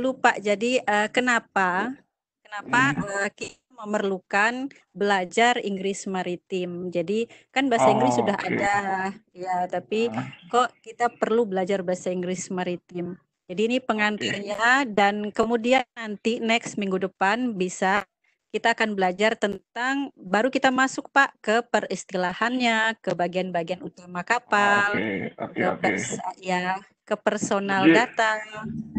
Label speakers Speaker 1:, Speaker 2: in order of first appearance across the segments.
Speaker 1: lupa. Jadi uh, kenapa iya. kenapa uh, kita memerlukan belajar Inggris maritim. Jadi kan bahasa oh, Inggris sudah oh, okay. ada ya, tapi uh. kok kita perlu belajar bahasa Inggris maritim. Jadi ini pengantarnya okay. dan kemudian nanti next minggu depan bisa kita akan belajar tentang baru kita masuk Pak ke peristilahannya, ke bagian-bagian utama kapal.
Speaker 2: Oke, okay, oke, okay, oke. Okay.
Speaker 1: Ya, ke personal Jadi, data.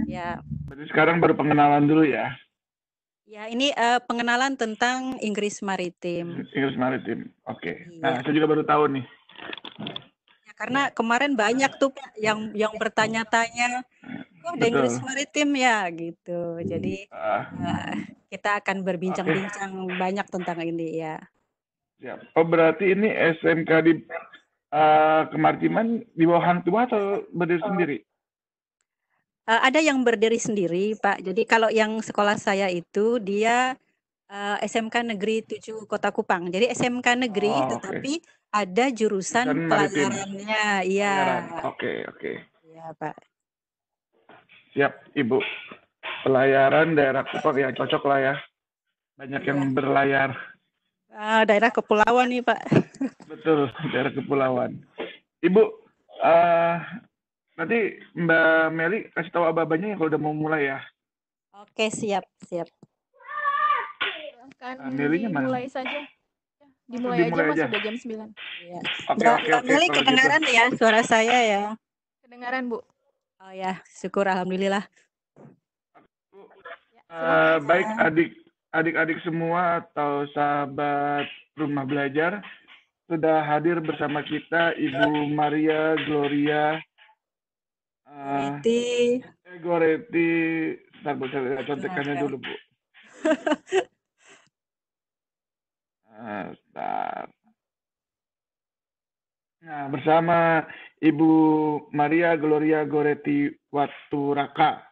Speaker 1: Ya.
Speaker 2: Jadi sekarang baru pengenalan dulu ya.
Speaker 1: Ya, ini uh, pengenalan tentang Inggris maritim.
Speaker 2: Inggris maritim. Oke. Okay. Iya. Nah, saya juga baru tahu nih.
Speaker 1: Ya, karena kemarin banyak tuh Pak yang yang bertanya-tanya kok ada Inggris maritim ya gitu.
Speaker 3: Jadi
Speaker 2: uh, uh,
Speaker 1: kita akan berbincang-bincang okay. banyak tentang ini ya.
Speaker 2: Ya, oh berarti ini SMK di uh, di bawah hang tua atau berdiri oh. sendiri?
Speaker 1: Uh, ada yang berdiri sendiri, Pak. Jadi kalau yang sekolah saya itu dia uh, eh, SMK Negeri 7 Kota Kupang. Jadi SMK Negeri oh, okay. tetapi ada jurusan Dan pelajarannya, iya.
Speaker 2: Oke, oke. Iya, Pak. Siap, Ibu. Pelayaran daerah Kupang ya cocok lah ya. Banyak yang iya. berlayar.
Speaker 1: Uh, daerah kepulauan nih Pak.
Speaker 2: Betul, daerah kepulauan. Ibu, uh, nanti Mbak Meli kasih tahu abah-abahnya ya kalau udah mau mulai ya.
Speaker 1: Oke, siap, siap. Kan uh, Melinya mana? Mulai saja.
Speaker 2: Dimulai, Dimulai aja, aja.
Speaker 3: Mas,
Speaker 1: jam 9. Iya. Oke, Mbak, oke, oke, Meli gitu. kedengaran gitu. ya suara saya ya? Kedengaran, Bu. Oh ya, syukur alhamdulillah.
Speaker 2: Uh, baik adik adik-adik semua atau sahabat rumah belajar sudah hadir bersama kita Ibu Maria Gloria uh, Eh, Goreti. Ntar Bu, saya contekannya dulu Bu. Bentar. Eh, nah, bersama Ibu Maria Gloria Goreti Waturaka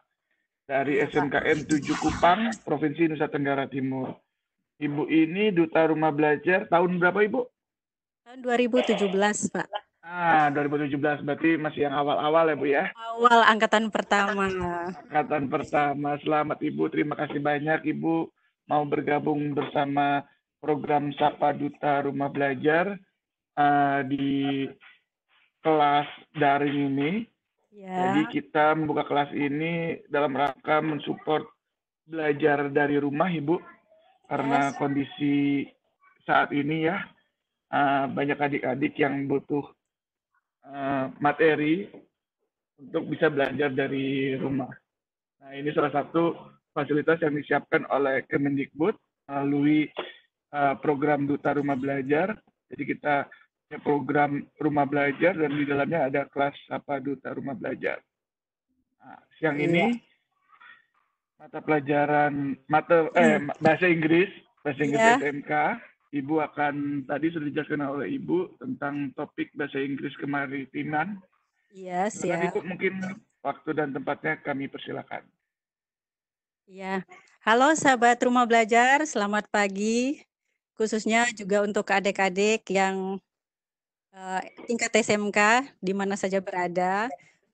Speaker 2: dari iya, SMKN 7 Kupang, Provinsi Nusa Tenggara Timur. Ibu ini duta rumah belajar tahun berapa, Ibu?
Speaker 1: Tahun 2017, Pak.
Speaker 2: Ah, 2017 berarti masih yang awal-awal ya, Bu ya?
Speaker 1: Awal angkatan pertama.
Speaker 2: Angkatan pertama. Selamat Ibu, terima kasih banyak Ibu mau bergabung bersama program Sapa Duta Rumah Belajar uh, di kelas daring ini. Yeah. Jadi kita membuka kelas ini dalam rangka mensupport belajar dari rumah, Ibu, karena yes. kondisi saat ini ya uh, banyak adik-adik yang butuh uh, materi untuk bisa belajar dari rumah. Nah ini salah satu fasilitas yang disiapkan oleh Kemendikbud melalui uh, program Duta Rumah Belajar. Jadi kita program rumah belajar dan di dalamnya ada kelas apa duta rumah belajar. Nah, siang iya. ini mata pelajaran mata eh, hmm. bahasa Inggris bahasa Inggris iya. SMK Ibu akan tadi sudah dijelaskan oleh Ibu tentang topik bahasa Inggris kemaritiman.
Speaker 1: Iya nah, siap. ya. Ibu
Speaker 2: mungkin waktu dan tempatnya kami persilakan.
Speaker 1: Iya. halo sahabat rumah belajar, selamat pagi. Khususnya juga untuk adik-adik yang Eh, tingkat SMK di mana saja berada.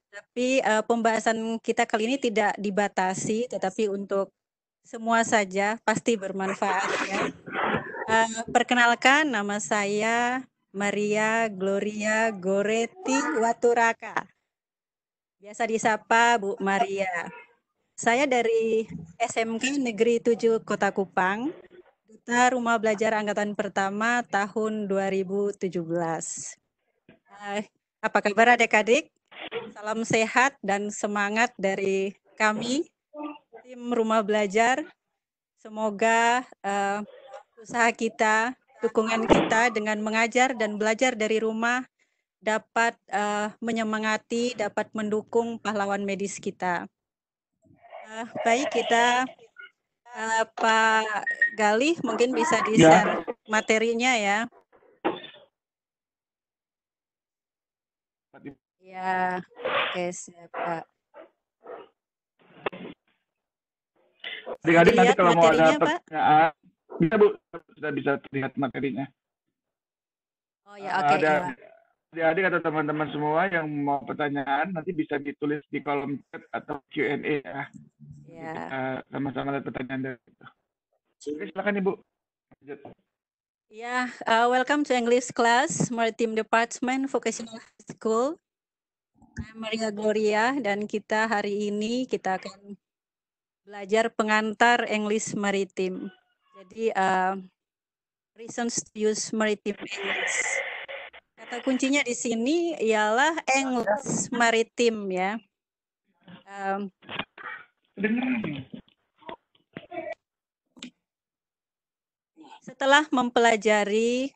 Speaker 1: Tapi uh, pembahasan kita kali ini tidak dibatasi, tetapi untuk semua saja pasti bermanfaat. Ya. Uh, perkenalkan, nama saya Maria Gloria Goretti Waturaka. Biasa disapa Bu Maria. Saya dari SMK Negeri 7 Kota Kupang Rumah Belajar Angkatan Pertama tahun 2017. Apa kabar adik-adik? Salam sehat dan semangat dari kami, tim Rumah Belajar. Semoga uh, usaha kita, dukungan kita dengan mengajar dan belajar dari rumah dapat uh, menyemangati, dapat mendukung pahlawan medis kita. Uh, baik, kita uh, Pak Galih mungkin bisa di-share ya. materinya ya. Ya, oke siap Pak.
Speaker 2: Adik-adik nanti kalau mau ada pertanyaan, ya, bisa Bu, sudah bisa terlihat materinya.
Speaker 3: Oh ya, oke. Okay, ada
Speaker 2: ya, adik-adik atau teman-teman semua yang mau pertanyaan nanti bisa ditulis di kolom chat atau Q&A ya. ya. Sama-sama uh, pertanyaan dari itu. Oke, silakan Ibu. Lanjut.
Speaker 1: Ya, uh, welcome to English class Maritime Department Vocational School. Saya Maria Gloria dan kita hari ini kita akan belajar pengantar English Maritime. Jadi uh, reasons to use maritime English. Kata kuncinya di sini ialah English maritim ya. Um, setelah mempelajari,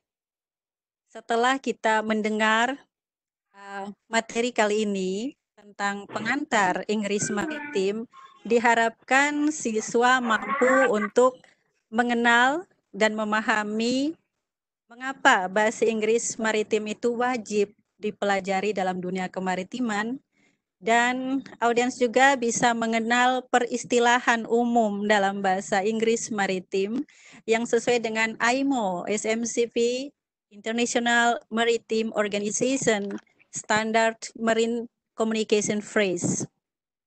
Speaker 1: setelah kita mendengar uh, materi kali ini tentang pengantar Inggris maritim, diharapkan siswa mampu untuk mengenal dan memahami Mengapa bahasa Inggris maritim itu wajib dipelajari dalam dunia kemaritiman? Dan audiens juga bisa mengenal peristilahan umum dalam bahasa Inggris maritim yang sesuai dengan IMO, SMCP, International Maritime Organization, Standard Marine Communication Phrase.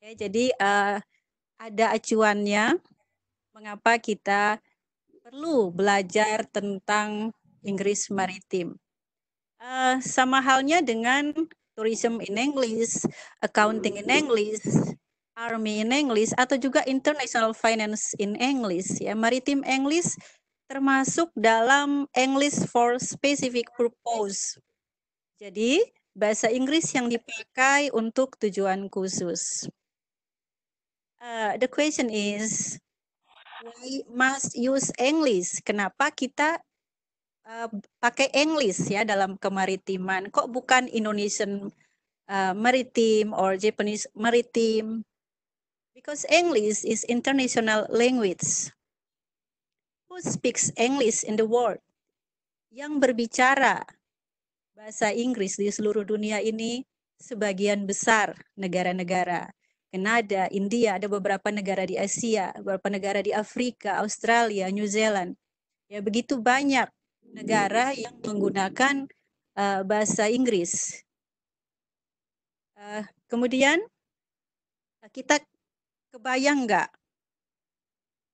Speaker 1: Ya, jadi uh, ada acuannya mengapa kita perlu belajar tentang Inggris hmm. Maritim. Uh, sama halnya dengan tourism in English, accounting in English, army in English, atau juga international finance in English. Ya, maritim English termasuk dalam English for specific purpose. Jadi bahasa Inggris yang dipakai untuk tujuan khusus. Uh, the question is, we must use English? Kenapa kita uh, pakai English ya dalam kemaritiman. Kok bukan Indonesian uh, eh, maritime or Japanese maritime? Because English is international language. Who speaks English in the world? Yang berbicara bahasa Inggris di seluruh dunia ini sebagian besar negara-negara. Kanada, India, ada beberapa negara di Asia, beberapa negara di Afrika, Australia, New Zealand. Ya begitu banyak negara yang menggunakan uh, bahasa Inggris. Uh, kemudian kita kebayang nggak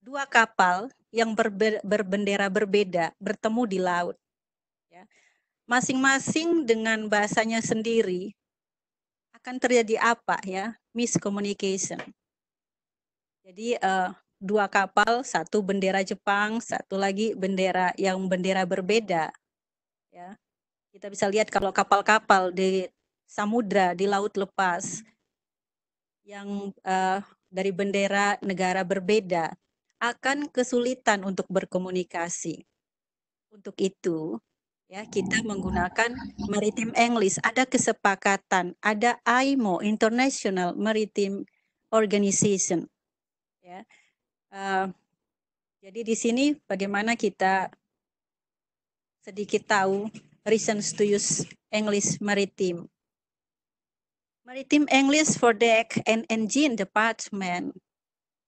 Speaker 1: dua kapal yang berbe berbendera berbeda bertemu di laut, ya? masing-masing ya. dengan bahasanya sendiri akan terjadi apa ya miscommunication. Jadi uh, dua kapal, satu bendera Jepang, satu lagi bendera yang bendera berbeda. Ya. Kita bisa lihat kalau kapal-kapal di samudra, di laut lepas yang uh, dari bendera negara berbeda akan kesulitan untuk berkomunikasi. Untuk itu, ya kita menggunakan Maritime English. Ada kesepakatan, ada IMO, International Maritime Organization. Ya Eh, jadi di sini bagaimana kita sedikit tahu reasons to use English maritime. Maritime English for Deck and Engine Department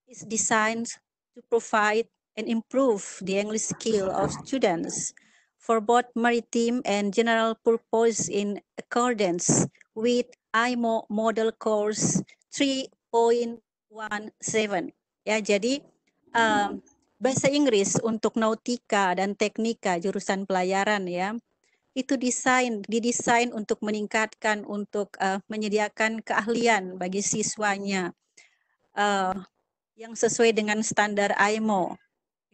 Speaker 1: is designed to provide and improve the English skill of students for both maritime and general purpose in accordance with IMO model course 3.17. Ya, jadi um, bahasa Inggris untuk nautika dan teknika jurusan pelayaran ya itu desain didesain untuk meningkatkan untuk uh, menyediakan keahlian bagi siswanya uh, yang sesuai dengan standar IMO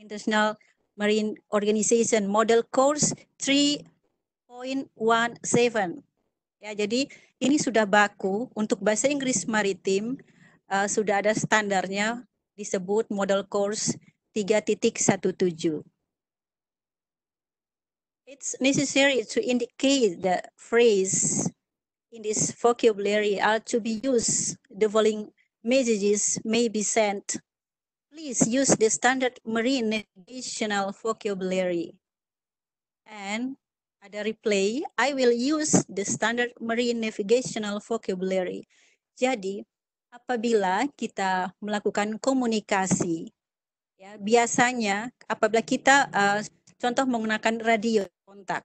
Speaker 1: International Marine Organization Model Course 3.17 ya jadi ini sudah baku untuk bahasa Inggris maritim uh, sudah ada standarnya disebut model course 3.17. It's necessary to indicate the phrase in this vocabulary are to be used. The following messages may be sent. Please use the standard marine navigational vocabulary. And at the replay, I will use the standard marine navigational vocabulary. Jadi, apabila kita melakukan komunikasi, ya, biasanya apabila kita uh, contoh menggunakan radio kontak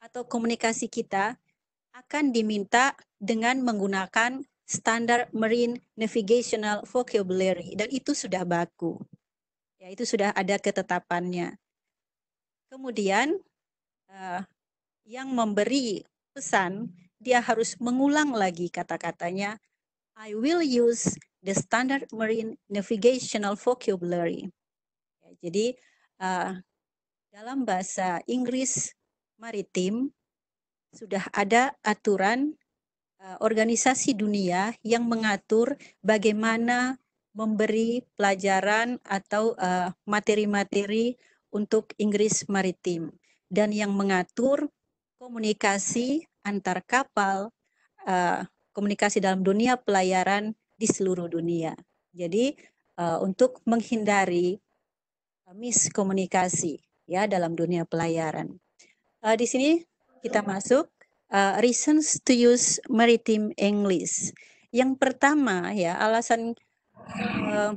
Speaker 1: atau komunikasi kita akan diminta dengan menggunakan standar marine navigational vocabulary dan itu sudah baku. Ya, itu sudah ada ketetapannya. Kemudian uh, yang memberi pesan dia harus mengulang lagi kata-katanya I will use the standard marine navigational vocabulary. Ya, jadi uh, dalam bahasa Inggris maritim sudah ada aturan uh, organisasi dunia yang mengatur bagaimana memberi pelajaran atau eh, materi-materi uh, untuk Inggris maritim dan yang mengatur komunikasi antar kapal, uh, komunikasi dalam dunia pelayaran di seluruh dunia. Jadi uh, untuk menghindari eh, miskomunikasi ya dalam dunia pelayaran. Uh, di sini kita masuk uh, reasons to use maritime English. Yang pertama ya alasan uh,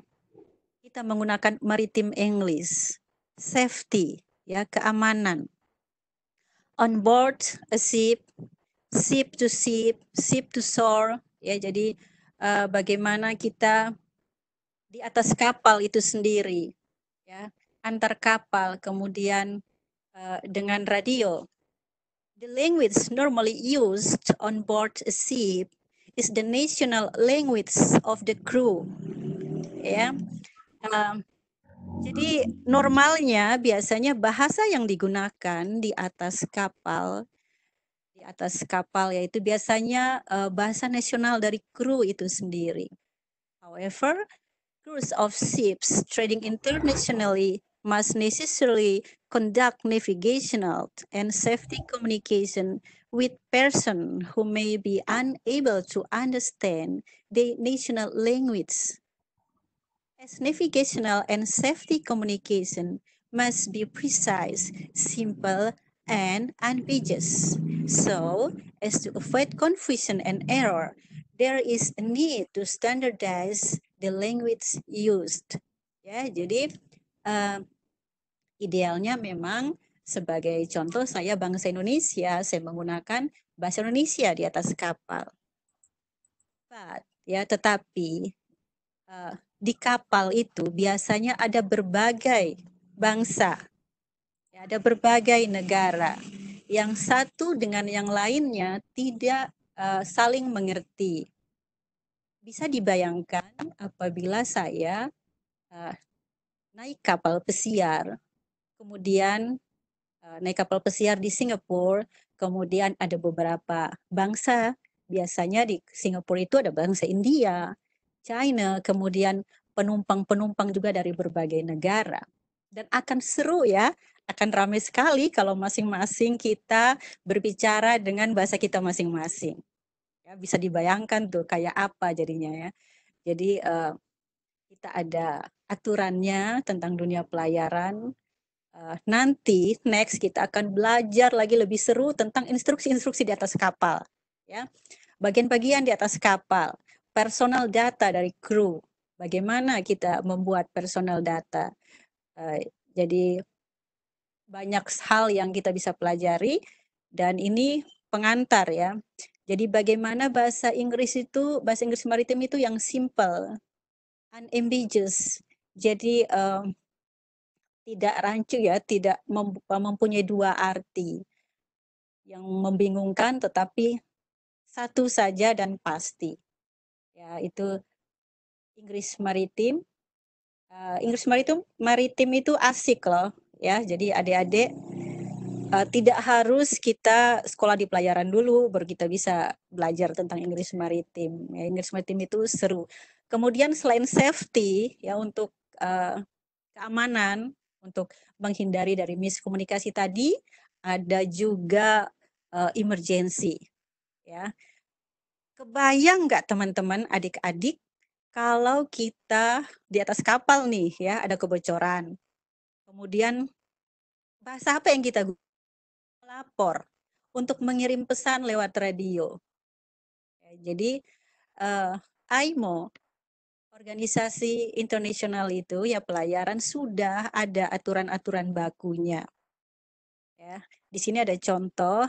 Speaker 1: kita menggunakan maritime English, safety ya keamanan. On board a ship sip to sip, sip to soar, ya jadi uh, bagaimana kita di atas kapal itu sendiri, ya antar kapal, kemudian uh, dengan radio. The language normally used on board a ship is the national language of the crew. Ya, uh, jadi normalnya biasanya bahasa yang digunakan di atas kapal atas kapal yaitu biasanya uh, bahasa nasional dari kru itu sendiri. However, crews of ships trading internationally must necessarily conduct navigational and safety communication with person who may be unable to understand the national language. As navigational and safety communication must be precise, simple, and ambiguous. So, as to avoid confusion and error, there is a need to standardize the language used. Ya, jadi uh, idealnya memang sebagai contoh saya bangsa Indonesia, saya menggunakan bahasa Indonesia di atas kapal. But, ya, tetapi uh, di kapal itu biasanya ada berbagai bangsa, ya, ada berbagai negara yang satu dengan yang lainnya tidak uh, saling mengerti. Bisa dibayangkan apabila saya uh, naik kapal pesiar, kemudian uh, naik kapal pesiar di Singapura, kemudian ada beberapa bangsa, biasanya di Singapura itu ada bangsa India, China, kemudian penumpang-penumpang juga dari berbagai negara. Dan akan seru ya akan ramai sekali kalau masing-masing kita berbicara dengan bahasa kita masing-masing. Ya, bisa dibayangkan tuh kayak apa jadinya ya. Jadi uh, kita ada aturannya tentang dunia pelayaran. Uh, nanti next kita akan belajar lagi lebih seru tentang instruksi-instruksi di atas kapal, ya. Bagian-bagian di atas kapal, personal data dari kru, bagaimana kita membuat personal data. Uh, jadi banyak hal yang kita bisa pelajari dan ini pengantar ya. Jadi bagaimana bahasa Inggris itu bahasa Inggris maritim itu yang simple, unambiguous. Jadi uh, tidak rancu ya, tidak mempunyai dua arti yang membingungkan tetapi satu saja dan pasti. Ya, itu Inggris maritim. Uh, Inggris maritim maritim itu asik loh ya. Jadi adik-adik uh, tidak harus kita sekolah di pelayaran dulu baru kita bisa belajar tentang Inggris maritim. Ya, Inggris maritim itu seru. Kemudian selain safety ya untuk uh, keamanan untuk menghindari dari miskomunikasi tadi ada juga uh, emergency ya. Kebayang nggak teman-teman adik-adik kalau kita di atas kapal nih ya ada kebocoran Kemudian bahasa apa yang kita gunakan? Lapor untuk mengirim pesan lewat radio. Ya, jadi uh, eh, IMO organisasi internasional itu ya pelayaran sudah ada aturan-aturan bakunya. Ya, di sini ada contoh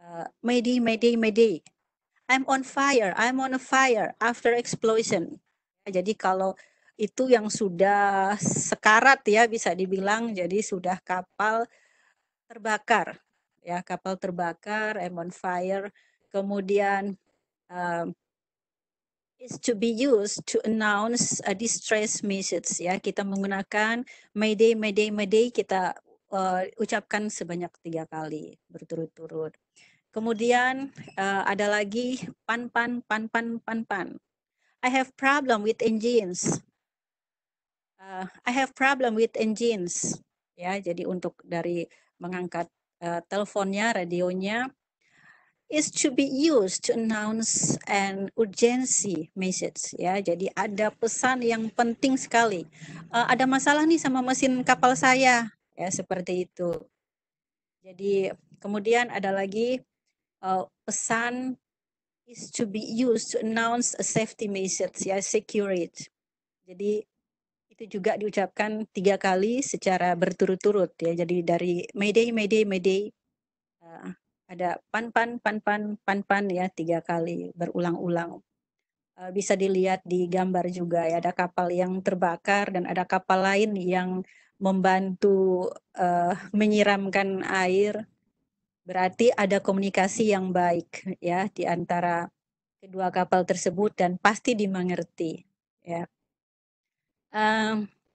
Speaker 1: uh, Mayday, Mayday, Mayday. I'm on fire, I'm on a fire after explosion. Ya, jadi kalau itu yang sudah sekarat ya bisa dibilang jadi sudah kapal terbakar ya kapal terbakar I'm on fire kemudian uh, is to be used to announce a distress message ya kita menggunakan mayday mayday mayday kita uh, ucapkan sebanyak tiga kali berturut-turut kemudian uh, ada lagi pan pan pan pan pan pan I have problem with engines uh, I have problem with engines ya jadi untuk dari mengangkat uh, teleponnya radionya is to be used to announce an urgency message ya jadi ada pesan yang penting sekali uh, ada masalah nih sama mesin kapal saya ya seperti itu jadi kemudian ada lagi uh, pesan is to be used to announce a safety message ya security jadi itu juga diucapkan tiga kali secara berturut-turut ya. Jadi dari Mayday, Mayday, Mayday uh, ada pan pan pan pan pan pan ya tiga kali berulang-ulang. Uh, bisa dilihat di gambar juga ya ada kapal yang terbakar dan ada kapal lain yang membantu uh, menyiramkan air. Berarti ada komunikasi yang baik ya di antara kedua kapal tersebut dan pasti dimengerti ya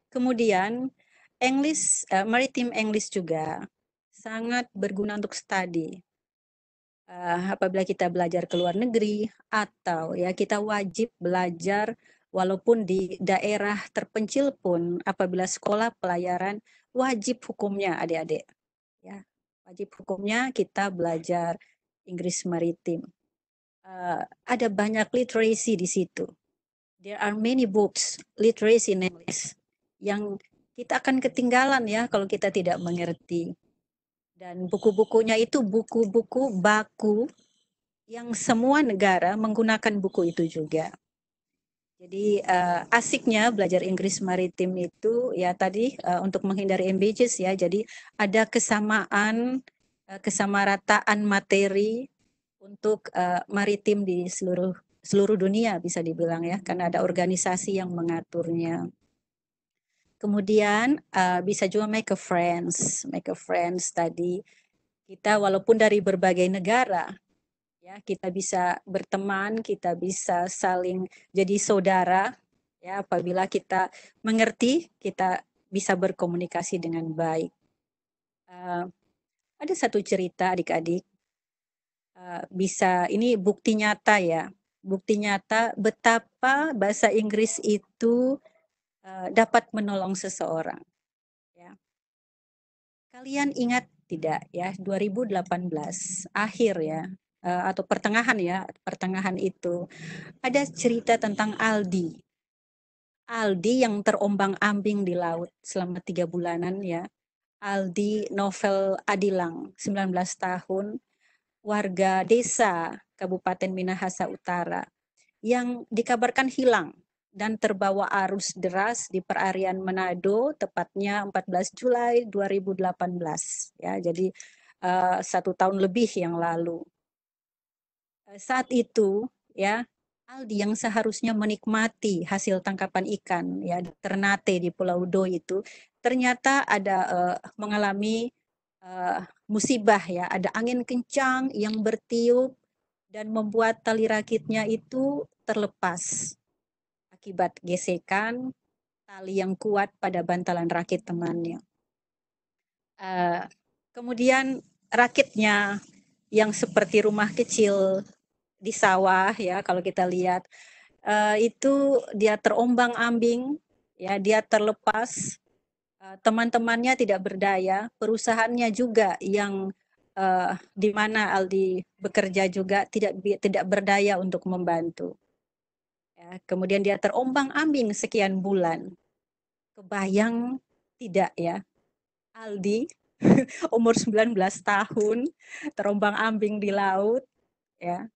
Speaker 1: kemudian English, uh, maritime English juga sangat berguna untuk studi. Uh, apabila kita belajar ke luar negeri atau ya kita wajib belajar walaupun di daerah terpencil pun apabila sekolah pelayaran wajib hukumnya adik-adik ya wajib hukumnya kita belajar Inggris maritim uh, eh, ada banyak literasi di situ there are many books, literacy names, yang kita akan ketinggalan ya kalau kita tidak mengerti. Dan buku-bukunya itu buku-buku baku yang semua negara menggunakan buku itu juga. Jadi uh, asiknya belajar Inggris maritim itu ya tadi uh, untuk menghindari embages ya. Jadi ada kesamaan uh, kesamarataan materi untuk uh, maritim di seluruh seluruh dunia bisa dibilang ya karena ada organisasi yang mengaturnya. Kemudian uh, bisa juga make a friends, make a friends tadi kita walaupun dari berbagai negara ya kita bisa berteman, kita bisa saling jadi saudara ya apabila kita mengerti kita bisa berkomunikasi dengan baik. Uh, ada satu cerita adik-adik uh, bisa ini bukti nyata ya bukti nyata betapa bahasa Inggris itu uh, dapat menolong seseorang. Ya. Kalian ingat tidak ya 2018 akhir ya uh, atau pertengahan ya pertengahan itu ada cerita tentang Aldi. Aldi yang terombang-ambing di laut selama tiga bulanan ya. Aldi novel Adilang 19 tahun warga desa Kabupaten Minahasa Utara yang dikabarkan hilang dan terbawa arus deras di perarian Manado tepatnya 14 Juli 2018 ya jadi uh, satu tahun lebih yang lalu eh, saat itu ya Aldi yang seharusnya menikmati hasil tangkapan ikan ya Ternate di Pulau Do itu ternyata ada uh, mengalami Eh, musibah ya, ada angin kencang yang bertiup dan membuat tali rakitnya itu terlepas. Akibat gesekan, tali yang kuat pada bantalan rakit temannya. Uh, kemudian rakitnya yang seperti rumah kecil di sawah ya kalau kita lihat uh, itu dia terombang ambing ya dia terlepas Eh, teman-temannya tidak berdaya, perusahaannya juga yang uh, di mana Aldi bekerja juga tidak tidak berdaya untuk membantu. Ya, kemudian dia terombang ambing sekian bulan. Kebayang tidak ya? Aldi umur 19 tahun terombang ambing di laut ya.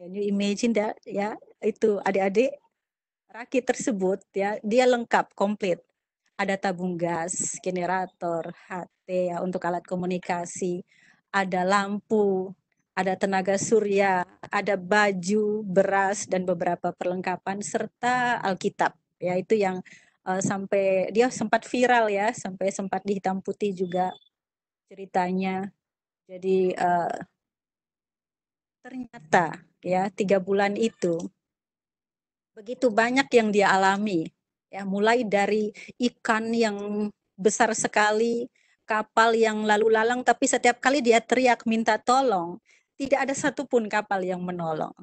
Speaker 1: Can you imagine that ya? Itu adik-adik Raki tersebut ya, dia lengkap, komplit ada tabung gas, generator, HT ya untuk alat komunikasi, ada lampu, ada tenaga surya, ada baju, beras dan beberapa perlengkapan serta Alkitab. Ya itu yang uh, sampai dia sempat viral ya, sampai sempat dihitam putih juga ceritanya. Jadi uh, ternyata ya tiga bulan itu begitu banyak yang dia alami ya mulai dari ikan yang besar sekali kapal yang lalu lalang tapi setiap kali dia teriak minta tolong tidak ada satupun kapal yang menolong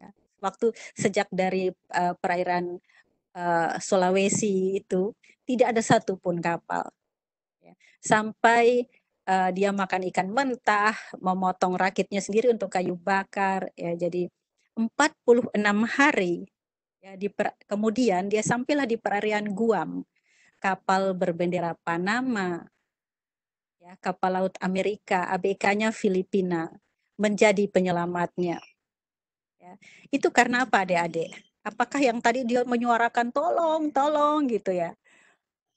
Speaker 1: ya. waktu sejak dari uh, perairan uh, Sulawesi itu tidak ada satupun kapal ya. sampai eh, dia makan ikan mentah, memotong rakitnya sendiri untuk kayu bakar ya. Jadi 46 hari Ya, di per, kemudian dia sampailah di perarian Guam. Kapal berbendera Panama, ya, kapal laut Amerika, ABK-nya Filipina, menjadi penyelamatnya. Ya, itu karena apa adik-adik? Apakah yang tadi dia menyuarakan tolong, tolong gitu ya?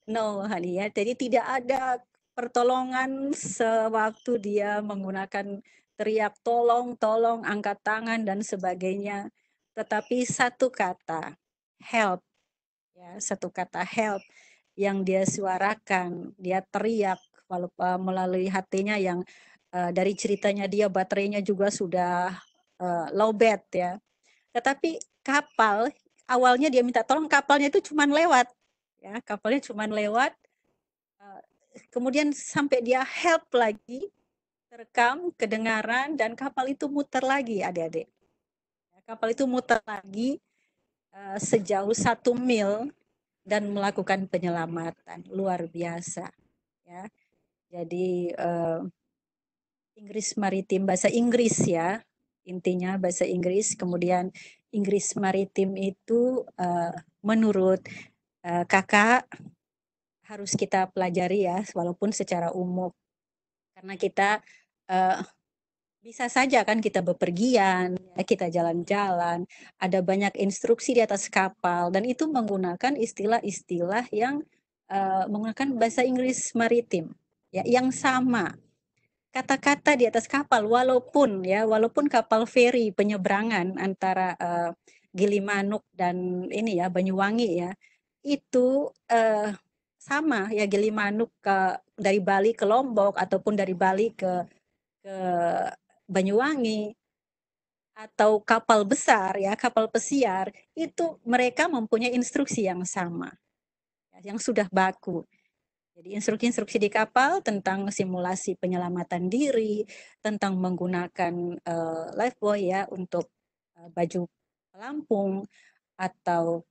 Speaker 1: No, honey, ya. Jadi tidak ada pertolongan sewaktu dia menggunakan teriak tolong, tolong, angkat tangan dan sebagainya tetapi satu kata help ya satu kata help yang dia suarakan dia teriak walaupun eh, melalui hatinya yang uh, dari ceritanya dia baterainya juga sudah uh, eh, lowbat ya tetapi kapal awalnya dia minta tolong kapalnya itu cuman lewat ya kapalnya cuman lewat uh, kemudian sampai dia help lagi terekam kedengaran dan kapal itu muter lagi adik-adik kapal itu muter lagi uh, sejauh satu mil dan melakukan penyelamatan luar biasa ya jadi uh, Inggris maritim bahasa Inggris ya intinya bahasa Inggris kemudian Inggris maritim itu uh, menurut uh, kakak harus kita pelajari ya walaupun secara umum karena kita uh, bisa saja kan kita bepergian, ya kita jalan-jalan, ada banyak instruksi di atas kapal, dan itu menggunakan istilah-istilah yang uh, menggunakan bahasa Inggris maritim, ya, yang sama. Kata-kata di atas kapal, walaupun ya, walaupun kapal feri penyeberangan antara uh, Gilimanuk dan ini ya Banyuwangi ya, itu uh, sama ya Gilimanuk ke dari Bali ke Lombok ataupun dari Bali ke ke Banyuwangi atau kapal besar ya, kapal pesiar, itu mereka mempunyai instruksi yang sama. Ya, yang sudah baku. Jadi instruksi-instruksi di kapal tentang simulasi penyelamatan diri, tentang menggunakan uh, eh, lifebuoy ya untuk uh, baju pelampung atau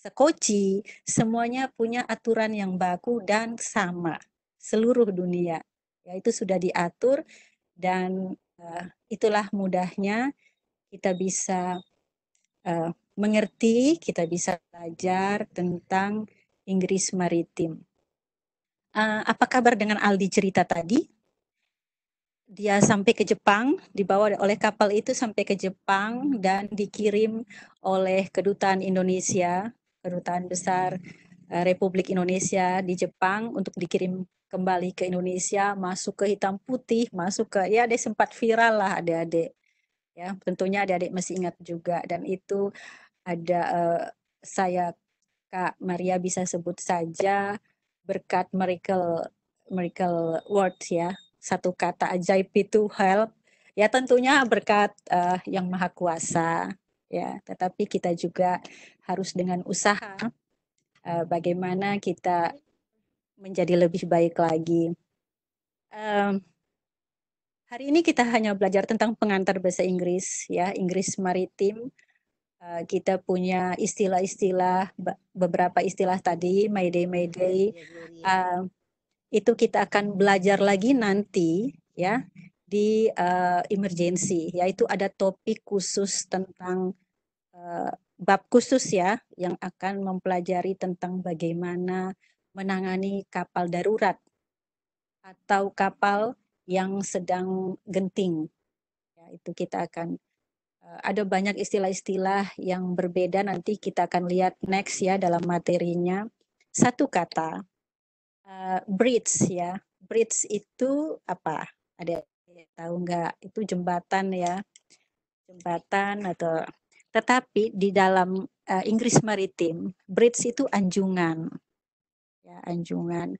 Speaker 1: sekoci, semuanya punya aturan yang baku dan sama seluruh dunia. Ya itu sudah diatur dan uh, itulah mudahnya kita bisa uh, mengerti, kita bisa belajar tentang Inggris maritim. Uh, apa kabar dengan Aldi cerita tadi? Dia sampai ke Jepang, dibawa oleh kapal itu sampai ke Jepang dan dikirim oleh kedutaan Indonesia, kedutaan besar Republik Indonesia di Jepang untuk dikirim kembali ke Indonesia, masuk ke hitam putih, masuk ke ya ada sempat viral lah adik-adik. Ya, tentunya adik-adik masih ingat juga dan itu ada uh, saya Kak Maria bisa sebut saja berkat miracle miracle words ya. Satu kata ajaib itu help. Ya tentunya berkat uh, yang maha kuasa ya, tetapi kita juga harus dengan usaha uh, bagaimana kita menjadi lebih baik lagi. Um, hari ini kita hanya belajar tentang pengantar bahasa Inggris, ya Inggris maritim. Uh, kita punya istilah-istilah beberapa istilah tadi, "my my day". Uh, itu kita akan belajar lagi nanti, ya di uh, emergency, yaitu ada topik khusus tentang uh, bab khusus ya yang akan mempelajari tentang bagaimana menangani kapal darurat atau kapal yang sedang genting. Ya, itu kita akan eh, ada banyak istilah-istilah yang berbeda nanti kita akan lihat next ya dalam materinya. Satu kata uh, bridge ya. Bridge itu apa? Ada tahu enggak? Itu jembatan ya. Jembatan atau tetapi di dalam uh, Inggris maritim, bridge itu anjungan ya anjungan.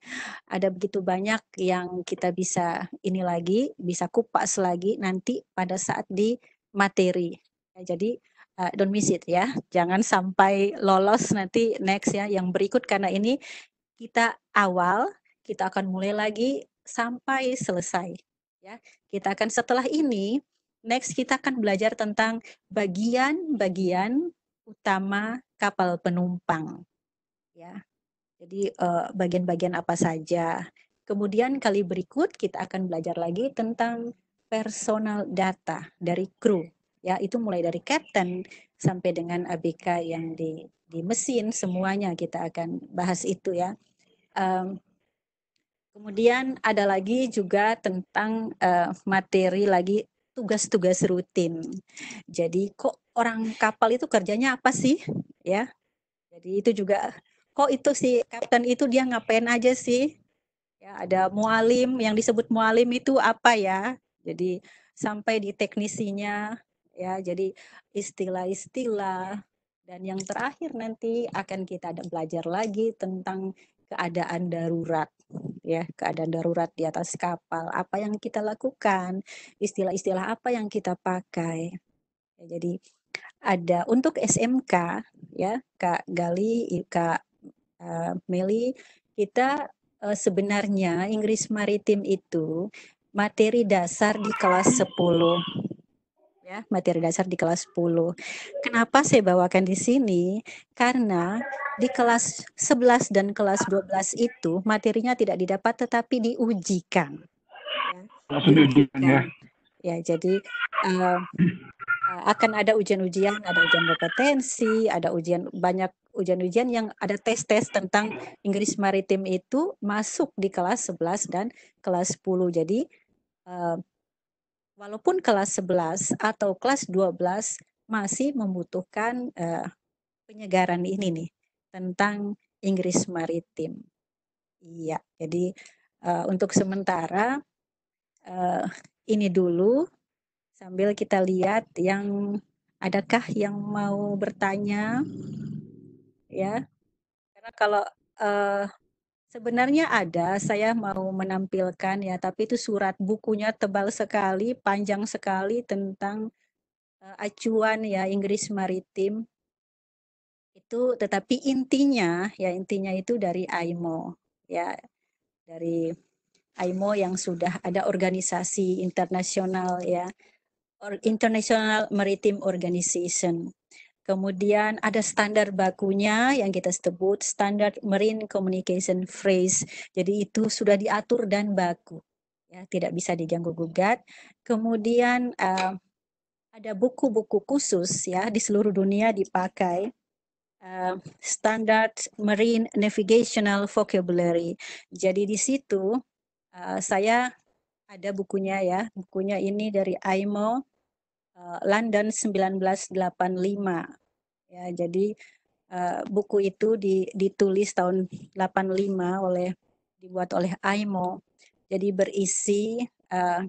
Speaker 1: Ada begitu banyak yang kita bisa ini lagi, bisa kupas lagi nanti pada saat di materi. Ya, jadi uh, don't miss it ya. Jangan sampai lolos nanti next ya yang berikut karena ini kita awal, kita akan mulai lagi sampai selesai ya. Kita akan setelah ini next kita akan belajar tentang bagian-bagian utama kapal penumpang ya jadi eh, bagian-bagian apa saja. Kemudian kali berikut kita akan belajar lagi tentang personal data dari kru. Ya, itu mulai dari captain sampai dengan ABK yang di di mesin semuanya kita akan bahas itu ya. Um, kemudian ada lagi juga tentang uh, materi lagi tugas-tugas rutin. Jadi kok orang kapal itu kerjanya apa sih? Ya. Jadi itu juga kok itu si kapten itu dia ngapain aja sih? Ya, ada mualim yang disebut mualim itu apa ya? Jadi sampai di teknisinya ya. Jadi istilah-istilah dan yang terakhir nanti akan kita ada belajar lagi tentang keadaan darurat ya keadaan darurat di atas kapal apa yang kita lakukan istilah-istilah apa yang kita pakai ya, jadi ada untuk SMK ya Kak Gali Kak uh, Meli, kita uh, sebenarnya Inggris Maritim itu materi dasar di kelas 10 ya materi dasar di kelas 10. Kenapa saya bawakan di sini? Karena di kelas 11 dan kelas 12 itu materinya tidak didapat tetapi diujikan.
Speaker 3: Ya, diujikan. ya.
Speaker 1: ya jadi uh, akan ada ujian-ujian, ada ujian kompetensi, ada ujian banyak ujian-ujian yang ada tes-tes tentang Inggris maritim itu masuk di kelas 11 dan kelas 10. Jadi uh, walaupun kelas 11 atau kelas 12 masih membutuhkan uh, penyegaran ini nih tentang Inggris maritim. Iya, jadi uh, untuk sementara uh, ini dulu Sambil kita lihat yang adakah yang mau bertanya ya. Karena kalau uh, Sebenarnya ada, saya mau menampilkan ya, tapi itu surat bukunya tebal sekali, panjang sekali tentang uh, acuan ya Inggris maritim. Itu tetapi intinya ya intinya itu dari IMO ya, dari IMO yang sudah ada organisasi internasional ya. International Maritime Organization. Kemudian ada standar bakunya yang kita sebut standar marine communication phrase. Jadi itu sudah diatur dan baku. Ya, tidak bisa diganggu gugat. Kemudian uh, ada buku-buku khusus ya di seluruh dunia dipakai uh, eh, standard marine navigational vocabulary. Jadi di situ uh, saya ada bukunya ya. Bukunya ini dari IMO uh, eh, London 1985. Ya, jadi uh, buku itu di, ditulis tahun 85 oleh dibuat oleh IMO. Jadi berisi uh,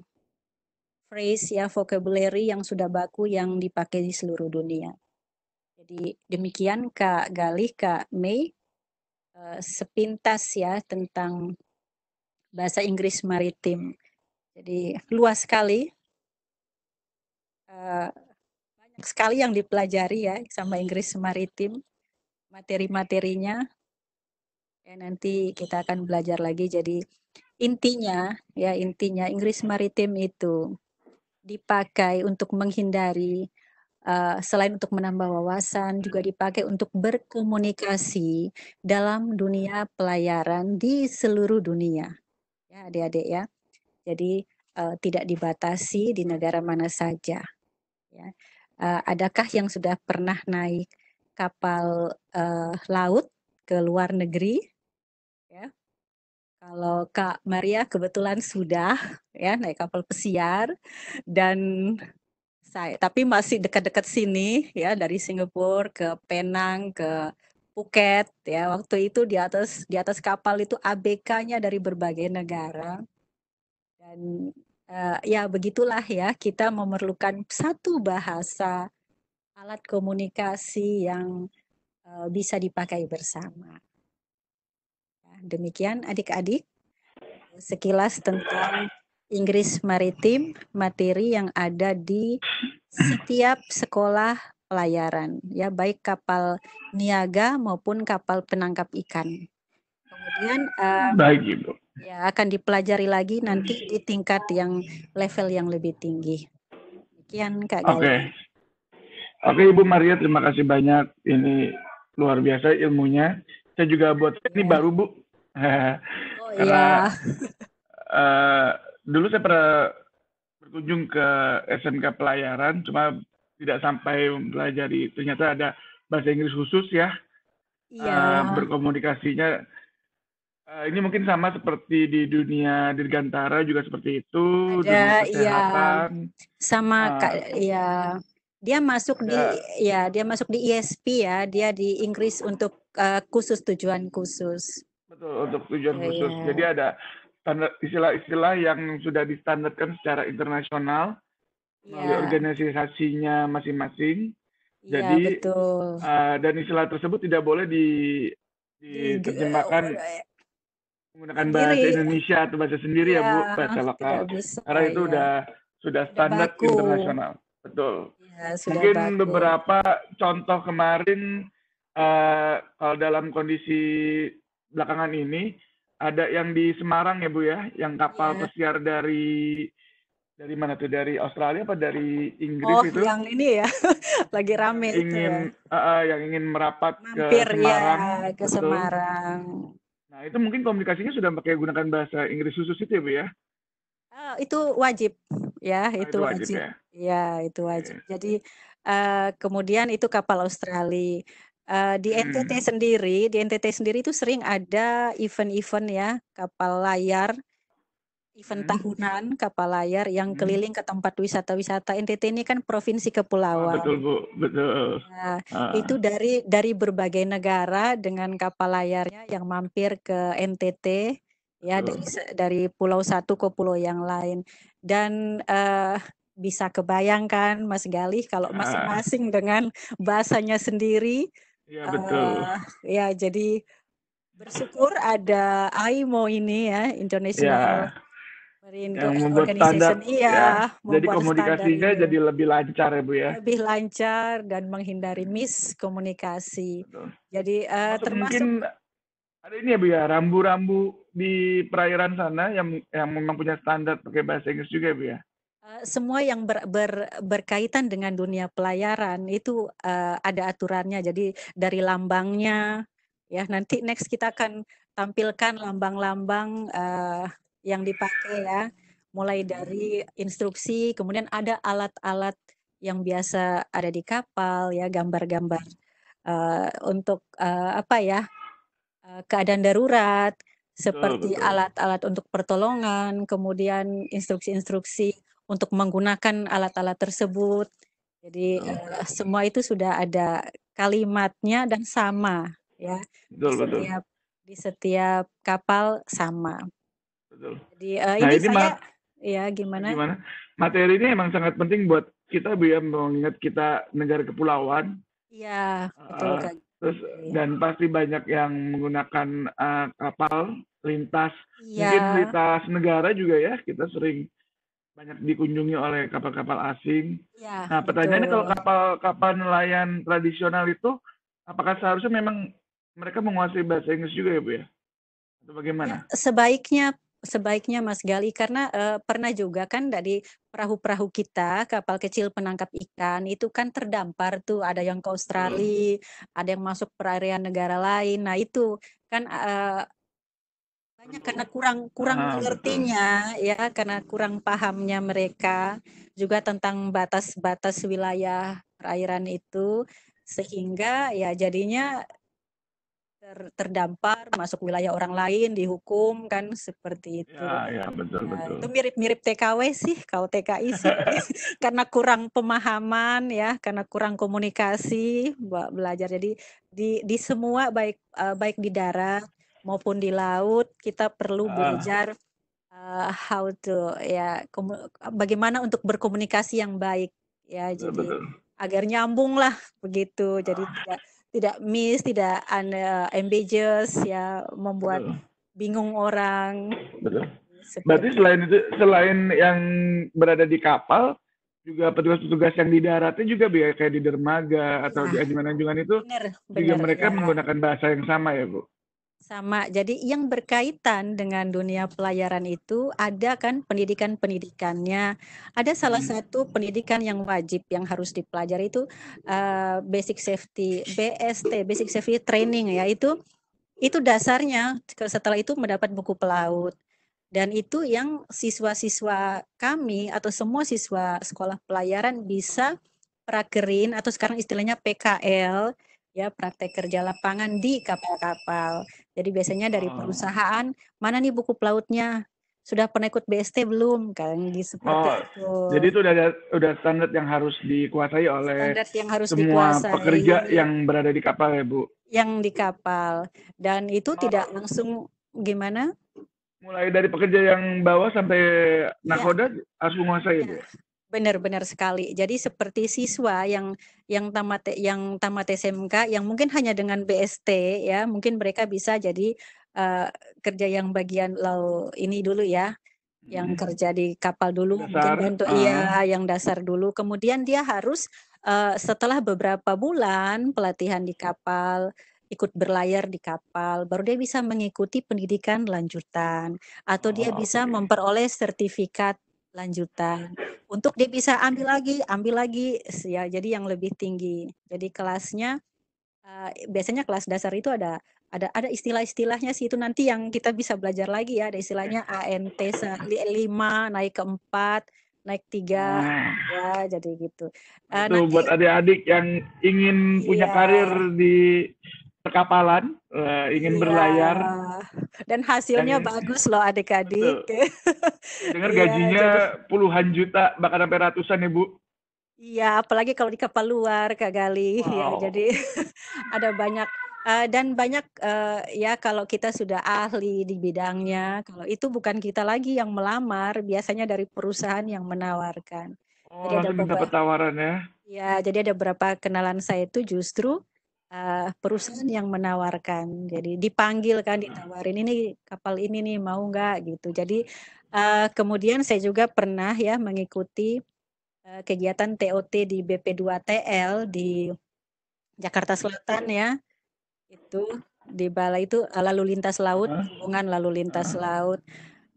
Speaker 1: phrase ya vocabulary yang sudah baku yang dipakai di seluruh dunia. Jadi demikian Kak Galih, Kak Mei sepintas ya tentang bahasa Inggris maritim. Jadi luas sekali. Eh, banyak sekali yang dipelajari ya sama Inggris Maritim, materi-materinya. Ya, nanti kita akan belajar lagi. Jadi intinya ya intinya Inggris Maritim itu dipakai untuk menghindari eh, selain untuk menambah wawasan juga dipakai untuk berkomunikasi dalam dunia pelayaran di seluruh dunia. Ya, adik-adik ya. Jadi uh, tidak dibatasi di negara mana saja. Ya. Uh, adakah yang sudah pernah naik kapal uh, laut ke luar negeri? Ya. Kalau Kak Maria kebetulan sudah ya naik kapal pesiar dan saya tapi masih dekat-dekat sini ya dari Singapura ke Penang ke Phuket ya waktu itu di atas di atas kapal itu ABK-nya dari berbagai negara dan uh, ya begitulah ya kita memerlukan satu bahasa alat komunikasi yang uh, bisa dipakai bersama. Ya, demikian adik-adik sekilas tentang Inggris Maritim, materi yang ada di
Speaker 3: setiap
Speaker 1: sekolah pelayaran, ya baik kapal niaga maupun kapal penangkap ikan. Kemudian, um, baik ibu ya akan dipelajari lagi nanti di tingkat yang level yang lebih tinggi. Sekian Kak Oke. Okay.
Speaker 2: Oke okay, Ibu Maria terima kasih banyak. Ini luar biasa ilmunya. Saya juga buat ini iya. baru Bu. oh iya. Karena, iya. uh, dulu saya pernah berkunjung ke SMK pelayaran cuma tidak sampai mempelajari ternyata ada bahasa Inggris khusus ya. Iya. Uh, berkomunikasinya Eh, ini mungkin sama seperti di dunia dirgantara juga seperti itu ada iya
Speaker 1: sama uh, ah. ka, ya dia masuk ada. di ya dia masuk di ISP iya. iya, e ya dia di Inggris untuk uh, khusus tujuan
Speaker 2: khusus betul untuk tujuan iya, khusus jadi ada istilah-istilah yang sudah distandarkan secara internasional melalui organisasinya masing-masing yeah, jadi
Speaker 4: betul. Uh,
Speaker 2: dan istilah tersebut tidak boleh di diterjemahkan menggunakan bahasa Indonesia atau bahasa sendiri ya, ya Bu, iya, bahasa lokal. Bisa, Karena itu ya. udah sudah standar ya, internasional. Betul.
Speaker 3: Ya, sudah Mungkin baku.
Speaker 2: beberapa contoh kemarin uh, kalau dalam kondisi belakangan ini ada yang di Semarang ya Bu ya, yang kapal ya. pesiar dari dari mana tuh dari Australia apa dari Inggris oh, itu? yang
Speaker 1: ini ya lagi rame ingin, itu. Ya.
Speaker 2: Uh, yang ingin merapat Mampir, iya, ke Semarang. Ya, ke Semarang. Nah, itu mungkin komunikasinya sudah pakai gunakan bahasa Inggris khusus itu ya, Bu ya?
Speaker 1: Uh, itu wajib ya, nah, itu, itu wajib. wajib. Ya? ya, itu wajib. Yeah. Jadi uh, kemudian itu kapal Australia Uh, di NTT hmm. sendiri, di NTT sendiri itu sering ada event-event ya kapal layar event hmm. tahunan kapal layar yang hmm. keliling ke tempat wisata-wisata NTT ini kan provinsi kepulauan. Ah, betul
Speaker 2: bu, betul. Nah, ah. Itu
Speaker 1: dari dari berbagai negara dengan kapal layarnya yang mampir ke NTT ya dari, dari pulau satu ke pulau yang lain dan uh, bisa kebayangkan Mas Galih kalau ah. masing-masing ah. dengan bahasanya sendiri. Ya betul. Uh, ya jadi bersyukur ada AIMO ini ya International. Yeah Rindu yang membuat standar iya, ya. jadi komunikasinya
Speaker 2: standar, jadi lebih lancar ya Bu ya
Speaker 1: lebih lancar dan menghindari miskomunikasi Betul. jadi uh, eh, termasuk, termasuk mungkin
Speaker 2: ada ini ya Bu ya rambu-rambu di perairan sana yang yang memang punya standar pakai bahasa Inggris juga ya, Bu ya
Speaker 1: eh, semua yang ber, ber, berkaitan dengan dunia pelayaran itu uh, ada aturannya jadi dari lambangnya ya nanti next kita akan tampilkan lambang-lambang yang dipakai ya. Mulai dari instruksi, kemudian ada alat-alat yang biasa ada di kapal ya, gambar-gambar uh, untuk uh, apa ya? Uh, keadaan darurat seperti alat-alat untuk pertolongan, kemudian instruksi-instruksi untuk menggunakan alat-alat tersebut. Jadi okay. uh, semua itu sudah ada kalimatnya dan sama ya.
Speaker 3: Betul, di setiap
Speaker 1: betul. di setiap kapal sama
Speaker 2: betul.
Speaker 3: Jadi uh, nah, ini, ini saya
Speaker 1: ya gimana? Gimana?
Speaker 2: Materi ini emang sangat penting buat kita biar mengingat kita negara kepulauan.
Speaker 1: Iya, betul uh,
Speaker 2: Terus ya. dan pasti banyak yang menggunakan uh, kapal lintas ya. mungkin lintas negara juga ya. Kita sering banyak dikunjungi oleh kapal-kapal asing. Ya, nah, pertanyaannya betul. kalau kapal-kapal nelayan tradisional itu apakah seharusnya memang mereka menguasai bahasa Inggris juga ya, Bu ya? Atau bagaimana? Ya,
Speaker 1: sebaiknya sebaiknya Mas Gali karena uh, pernah juga kan dari perahu-perahu kita kapal kecil penangkap ikan itu kan terdampar tuh ada yang ke Australia, hmm. ada yang masuk perairan negara lain. Nah, itu kan uh, banyak karena kurang kurang ah, mengertinya betul. ya karena kurang pahamnya mereka juga tentang batas-batas wilayah perairan itu sehingga ya jadinya ter terdampar masuk wilayah orang lain dihukum kan seperti itu. Ya,
Speaker 2: ya betul ya, betul. Itu
Speaker 1: mirip-mirip TKW sih kalau TKI sih karena kurang pemahaman ya, karena kurang komunikasi belajar. Jadi di di semua baik uh, baik di darat maupun di laut kita perlu ah. belajar uh, how to ya bagaimana untuk berkomunikasi yang baik ya. Jadi betul. agar nyambung lah begitu. Jadi ah. tidak tidak miss, tidak uh, ambiguous ya, membuat Betul. bingung orang.
Speaker 2: Betul. Seperti. Berarti selain itu, selain yang berada di kapal, juga petugas-petugas yang di daratnya juga biaya kayak di dermaga atau nah, di anjungan-anjungan itu bener, juga bener, mereka ya. menggunakan bahasa yang sama ya bu.
Speaker 1: Sama. Jadi yang berkaitan dengan dunia pelayaran itu ada kan pendidikan-pendidikannya. Ada salah hmm. satu pendidikan yang wajib yang harus dipelajari itu uh, basic safety BST, basic safety training ya. Itu itu dasarnya setelah itu mendapat buku pelaut. Dan itu yang siswa-siswa kami atau semua siswa sekolah pelayaran bisa prakerin atau sekarang istilahnya PKL ya praktek kerja lapangan di kapal-kapal. Jadi biasanya dari oh. perusahaan, mana nih buku pelautnya? Sudah pernah ikut BST belum? Kan
Speaker 2: di seperti oh, itu. Jadi itu udah ada udah standar yang harus dikuasai oleh yang harus semua dikuasai. pekerja yang berada di kapal ya, Bu.
Speaker 1: Yang di kapal. Dan itu oh. tidak langsung gimana?
Speaker 2: Mulai dari pekerja yang bawah sampai iya. nakoda ya. harus menguasai ya. Bu. Iya.
Speaker 1: Benar-benar sekali. Jadi seperti siswa yang yang tamat yang tamat SMK yang mungkin hanya dengan BST ya, mungkin mereka bisa jadi uh, kerja yang bagian law ini dulu ya, yang hmm. kerja di kapal dulu untuk mungkin iya, uh. Ah. yang dasar dulu. Kemudian dia harus uh, setelah beberapa bulan pelatihan di kapal ikut berlayar di kapal, baru dia bisa mengikuti pendidikan lanjutan atau dia oh, bisa memperoleh sertifikat lanjutan. Untuk dia bisa ambil lagi, ambil lagi ya jadi yang lebih tinggi. Jadi kelasnya uh, biasanya kelas dasar itu ada ada ada istilah-istilahnya sih itu nanti yang kita bisa belajar lagi ya ada istilahnya ANT nah. 5 naik ke 4 naik 3 nah. ya jadi gitu. Uh, itu nanti, buat
Speaker 2: adik-adik yang ingin iya. punya karir di perkapalan, uh, ingin iya. berlayar.
Speaker 1: Dan hasilnya Dan, bagus loh adik-adik.
Speaker 2: Dengar iya, gajinya jadi... puluhan juta, bahkan sampai ratusan ya Bu.
Speaker 1: Iya, apalagi kalau di kapal luar, Kak Gali. Iya, wow. Ya, jadi ada banyak Uh, dan banyak uh, ya kalau kita sudah ahli di bidangnya, kalau itu bukan kita lagi yang melamar, biasanya dari perusahaan yang menawarkan. Oh, jadi ada beberapa
Speaker 2: tawaran ya.
Speaker 1: Ya, jadi ada beberapa kenalan saya itu justru uh, perusahaan yang menawarkan. Jadi dipanggil kan, ditawarin ini kapal ini nih mau nggak gitu. Jadi uh, kemudian saya juga pernah ya mengikuti uh, kegiatan TOT di BP2TL di Jakarta Selatan ya. Itu di Bala itu lalu lintas laut, hubungan lalu lintas laut.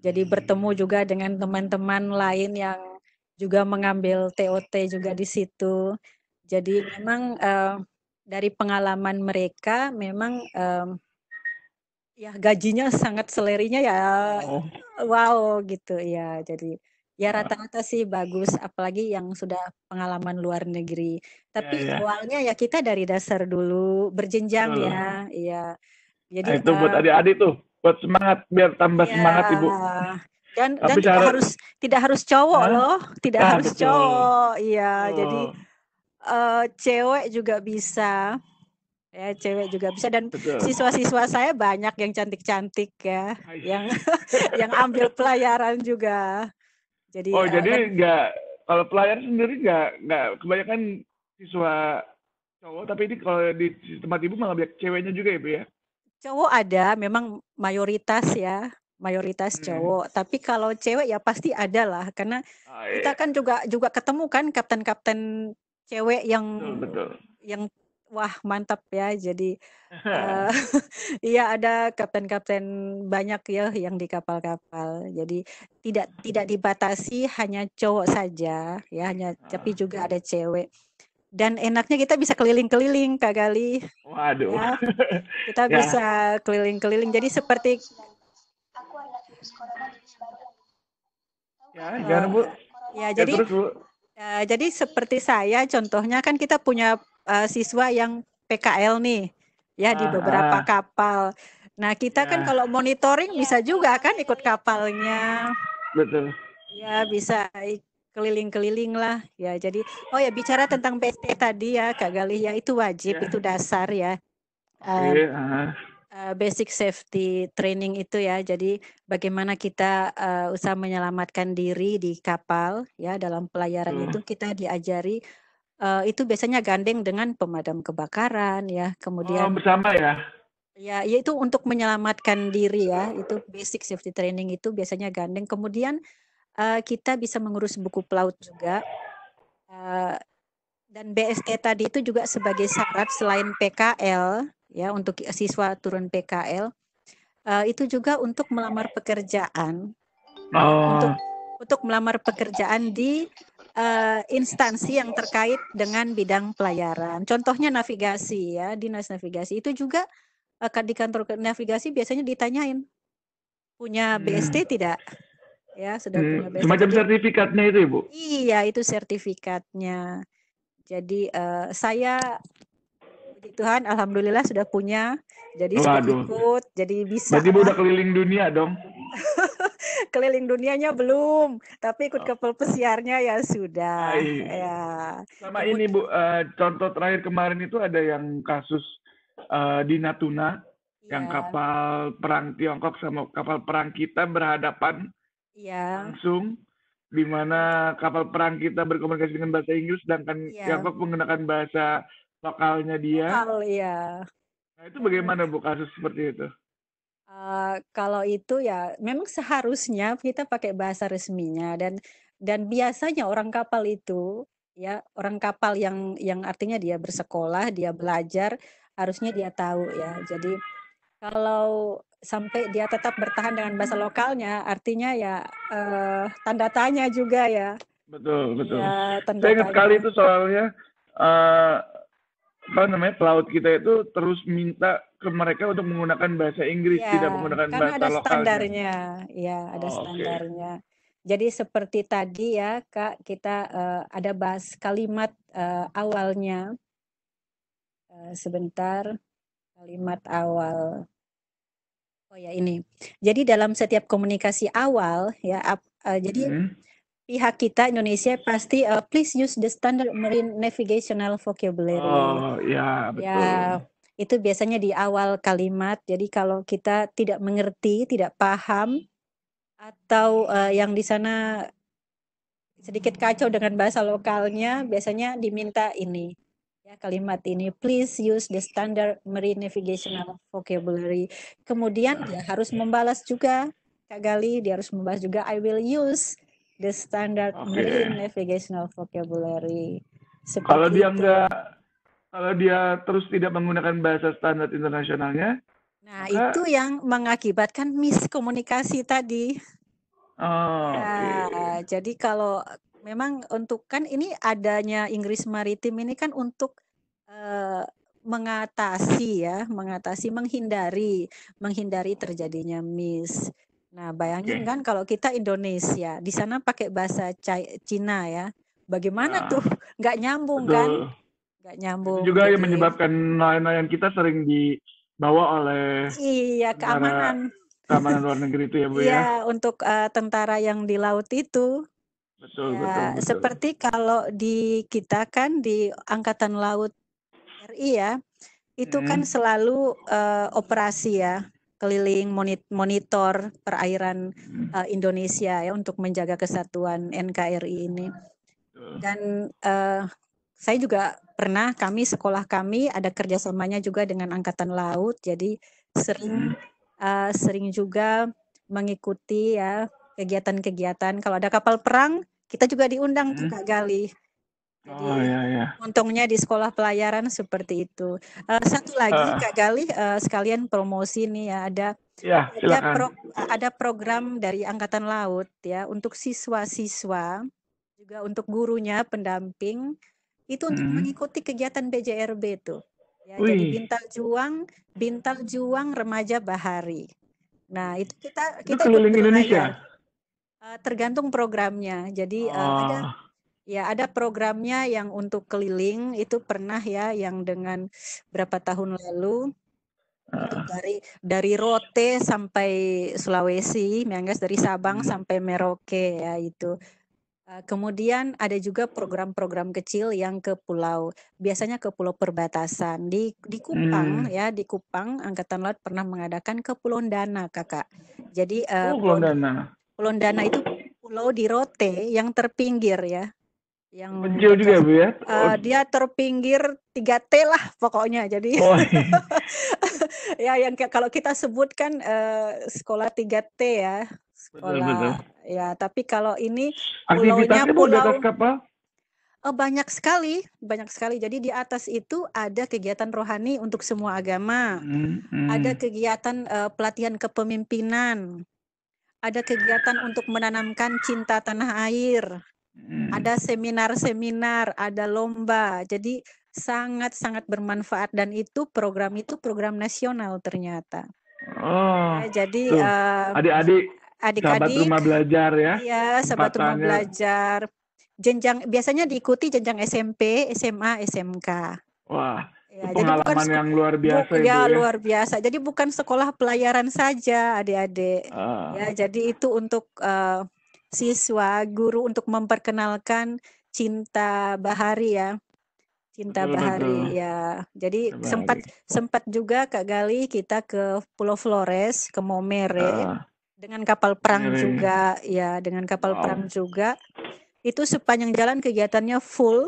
Speaker 1: Jadi bertemu juga dengan teman-teman lain yang juga mengambil TOT juga di situ. Jadi memang uh, dari pengalaman mereka memang um, ya gajinya sangat selerinya ya oh. wow gitu ya jadi ya rata-rata sih bagus apalagi yang sudah pengalaman luar negeri tapi ya, ya. awalnya ya kita dari dasar dulu berjenjang ya iya jadi nah, itu buat adik-adik
Speaker 2: tuh buat semangat biar tambah ya, semangat ibu
Speaker 1: dan, dan cara, tidak harus tidak harus cowok loh tidak nah, harus betul. cowok iya oh. jadi uh, cewek juga bisa ya cewek juga bisa dan siswa-siswa saya banyak yang cantik-cantik ya
Speaker 2: yang
Speaker 1: yang ambil pelayaran juga jadi
Speaker 2: oh uh, jadi nggak kalau pelayaran sendiri nggak nggak kebanyakan siswa cowok tapi ini kalau di tempat ibu malah banyak ceweknya juga ibu ya
Speaker 1: cowok ada memang mayoritas ya mayoritas hmm. cowok hmm. tapi kalau cewek ya pasti ada lah karena
Speaker 3: ah, kita iya. kan
Speaker 1: juga juga ketemu kan kapten-kapten cewek yang betul, yang wah mantap ya jadi uh, iya ada kapten-kapten banyak ya yang di kapal-kapal jadi tidak tidak dibatasi hanya cowok saja ya hanya tapi ah. juga ada cewek dan enaknya kita bisa keliling-keliling Kak Gali
Speaker 2: waduh ya,
Speaker 1: kita ya. bisa keliling-keliling jadi seperti
Speaker 3: ya jangan bu ya, ya jadi terus, bu.
Speaker 1: Ya, jadi seperti saya contohnya kan kita punya uh, siswa yang PKL nih ya ah, di beberapa ah. kapal. Nah, kita kan ya. kan kalau monitoring bisa juga kan ikut kapalnya. Betul. Ya, bisa keliling-keliling lah ya. Jadi oh ya bicara tentang PST tadi ya Kak Galih ya itu wajib, ya. itu dasar ya. Uh, ya, uh. Eh, basic safety training itu ya. Jadi bagaimana kita uh, usaha menyelamatkan diri di kapal ya dalam pelayaran hmm. itu kita diajari uh, itu biasanya gandeng dengan pemadam kebakaran ya. Kemudian oh, bersama ya. Ya, yaitu untuk menyelamatkan diri ya. Itu basic safety training itu biasanya gandeng. Kemudian uh, kita bisa mengurus buku pelaut juga. Uh, dan BST tadi itu juga sebagai syarat selain PKL ya untuk siswa turun PKL uh, eh, itu juga untuk melamar pekerjaan oh. untuk untuk melamar pekerjaan di uh, instansi yang terkait dengan bidang pelayaran contohnya navigasi ya dinas navigasi itu juga uh, di kantor navigasi biasanya ditanyain punya BST hmm. tidak ya sudah
Speaker 2: hmm. punya BST semacam sertifikatnya itu ibu
Speaker 1: iya itu sertifikatnya jadi uh, saya Puji Tuhan, alhamdulillah sudah punya. Jadi sudah ikut, jadi bisa. Berarti udah keliling
Speaker 2: dunia dong.
Speaker 1: keliling dunianya belum, tapi ikut oh. pesiarnya ya sudah. Ay. Ya.
Speaker 2: Sama ini Bu, uh, contoh terakhir kemarin itu ada yang kasus uh, di Natuna ya. yang iya. kapal perang Tiongkok sama kapal perang kita berhadapan ya. langsung di mana kapal perang kita berkomunikasi dengan bahasa Inggris sedangkan yeah. Tiongkok menggunakan bahasa lokalnya dia. Lokal ya. Nah itu bagaimana bu kasus seperti itu?
Speaker 1: Uh, kalau itu ya memang seharusnya kita pakai bahasa resminya dan dan biasanya orang kapal itu ya orang kapal yang yang artinya dia bersekolah dia belajar harusnya dia tahu ya jadi kalau sampai dia tetap bertahan dengan bahasa lokalnya artinya ya uh, tanda tanya juga ya
Speaker 2: betul betul ya, tanda saya ingat sekali itu soalnya uh, apa namanya pelaut kita itu terus minta ke mereka untuk menggunakan bahasa Inggris ya, tidak menggunakan bahasa ada lokalnya. standarnya
Speaker 1: ya ada oh, standarnya okay. jadi seperti tadi ya kak kita uh, ada bahas kalimat uh, awalnya uh, sebentar kalimat awal oh ya ini jadi dalam setiap komunikasi awal ya uh, jadi hmm pihak kita Indonesia pasti uh, please use the standard marine navigational vocabulary. Oh
Speaker 3: ya betul. Ya
Speaker 1: itu biasanya di awal kalimat. Jadi kalau kita tidak mengerti, tidak paham atau uh, yang di sana sedikit kacau dengan bahasa lokalnya, biasanya diminta ini ya kalimat ini please use the standard marine navigational vocabulary kemudian dia harus membalas juga Kak Gali dia harus membalas juga I will use the standard okay. marine navigational vocabulary. kalau dia
Speaker 2: enggak kalau dia terus tidak menggunakan bahasa standar internasionalnya.
Speaker 1: Nah, maka... itu yang mengakibatkan miskomunikasi tadi. Oh, nah, jadi kalau memang untuk kan ini adanya Inggris Maritim ini kan untuk uh, mengatasi ya, mengatasi menghindari menghindari terjadinya mis Nah, bayangin okay. kan kalau kita Indonesia, di sana pakai bahasa Cina ya. Bagaimana nah, tuh? Nggak nyambung kan? betul. kan? Nggak nyambung. Itu juga gitu yang ya.
Speaker 2: menyebabkan nelayan-nelayan kita sering dibawa oleh
Speaker 1: Iya, keamanan.
Speaker 2: Keamanan luar negeri itu ya, Bu ya. Iya,
Speaker 1: untuk uh, tentara yang di laut itu.
Speaker 2: Betul, ya, betul, betul. Seperti
Speaker 1: kalau di kita kan di Angkatan Laut RI ya, itu hmm. kan selalu uh, operasi ya keliling monitor perairan uh, Indonesia ya untuk menjaga kesatuan NKRI ini. Dan uh, saya juga pernah kami sekolah kami ada kerjasamanya juga dengan Angkatan Laut, jadi sering uh, sering juga mengikuti ya kegiatan-kegiatan. Kalau ada kapal perang, kita juga diundang tuh hmm. Kak Gali
Speaker 3: jadi, oh, iya, iya.
Speaker 1: Untungnya di sekolah pelayaran seperti itu. Uh, satu lagi, uh, Kak Galih, eh, uh, sekalian promosi nih ya, ada ya, ada, pro, ada program dari Angkatan Laut ya untuk siswa-siswa juga untuk gurunya pendamping itu untuk hmm. mengikuti kegiatan BJRB itu Ya, jadi Bintal Juang, Bintal Juang Remaja Bahari. Nah itu kita kita itu keliling Indonesia. Uh, tergantung programnya. Jadi oh. uh, ada Ya, ada programnya yang untuk keliling itu pernah ya yang dengan berapa tahun lalu dari dari Rote sampai Sulawesi, Miangas dari Sabang hmm. sampai Merauke ya itu. Eh, kemudian ada juga program-program kecil yang ke pulau, biasanya ke pulau perbatasan di di Kupang hmm. ya di Kupang Angkatan Laut pernah mengadakan ke Pulau Dana kakak. Jadi uh, Pulau Dana. Pulau Dana itu pulau di Rote yang terpinggir ya yang menjauh juga
Speaker 2: Bu ya. Uh,
Speaker 1: dia terpinggir 3T lah pokoknya. Jadi oh. Iya. ya yang kalau kita sebut kan uh, sekolah 3T ya. Sekolah. Betul, betul. Ya, tapi kalau ini pulaunya pulau apa? Oh, eh, banyak sekali, banyak sekali. Jadi di atas itu ada kegiatan rohani untuk semua agama,
Speaker 2: hmm, hmm. ada
Speaker 1: kegiatan uh, pelatihan kepemimpinan, ada kegiatan untuk menanamkan cinta tanah air,
Speaker 3: Hmm. Ada
Speaker 1: seminar-seminar, ada lomba. Jadi sangat-sangat bermanfaat dan itu program itu program nasional ternyata.
Speaker 2: Oh. Ya, jadi eh, adik-adik uh,
Speaker 1: adik-adik rumah
Speaker 2: belajar ya. Iya, sahabat rumah
Speaker 1: belajar. Jenjang biasanya diikuti jenjang SMP, SMA, SMK.
Speaker 2: Wah. Ya, pengalaman jadi bukan yang luar biasa bu, ya, ya luar
Speaker 1: biasa jadi bukan sekolah pelayaran saja adik-adik ah. ya jadi itu untuk uh, siswa, guru untuk memperkenalkan cinta Bahari ya. Cinta betul, Bahari betul. ya. Jadi Bahari. sempat sempat juga Kak Gali kita ke Pulau Flores, ke Momere uh, dengan kapal perang ini. juga ya, dengan kapal wow. perang juga. Itu sepanjang jalan kegiatannya full.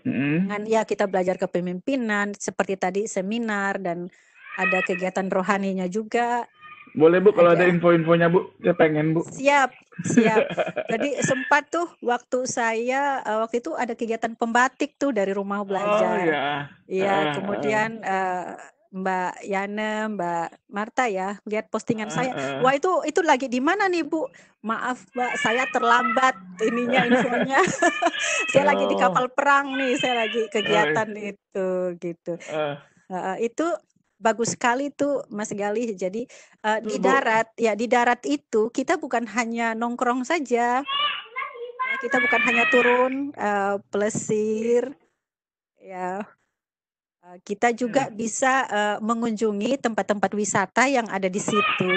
Speaker 3: Mm-hmm.
Speaker 1: ya kita belajar kepemimpinan seperti tadi seminar dan ada kegiatan rohaninya juga
Speaker 2: boleh Bu kalau ada, info-infonya Bu, saya pengen Bu.
Speaker 1: Siap, siap. Jadi sempat tuh waktu saya uh, waktu itu ada kegiatan pembatik tuh dari rumah belajar. Oh iya.
Speaker 3: Iya, uh, kemudian
Speaker 1: uh, Mbak Yana, Mbak Marta ya lihat postingan uh, saya. Ah, Wah itu itu lagi di mana nih Bu? Maaf Mbak, saya terlambat ininya infonya. saya oh. lagi di oh. kapal perang nih, saya lagi iya. kegiatan uh. itu gitu. Uh. Uh, itu bagus sekali tuh Mas Galih. Jadi uh, di darat ya di darat itu kita bukan hanya nongkrong saja. Ya, kita bukan hanya turun uh, eh, pelesir ya. Uh, kita juga iya. bisa uh, mengunjungi tempat-tempat wisata yang ada di situ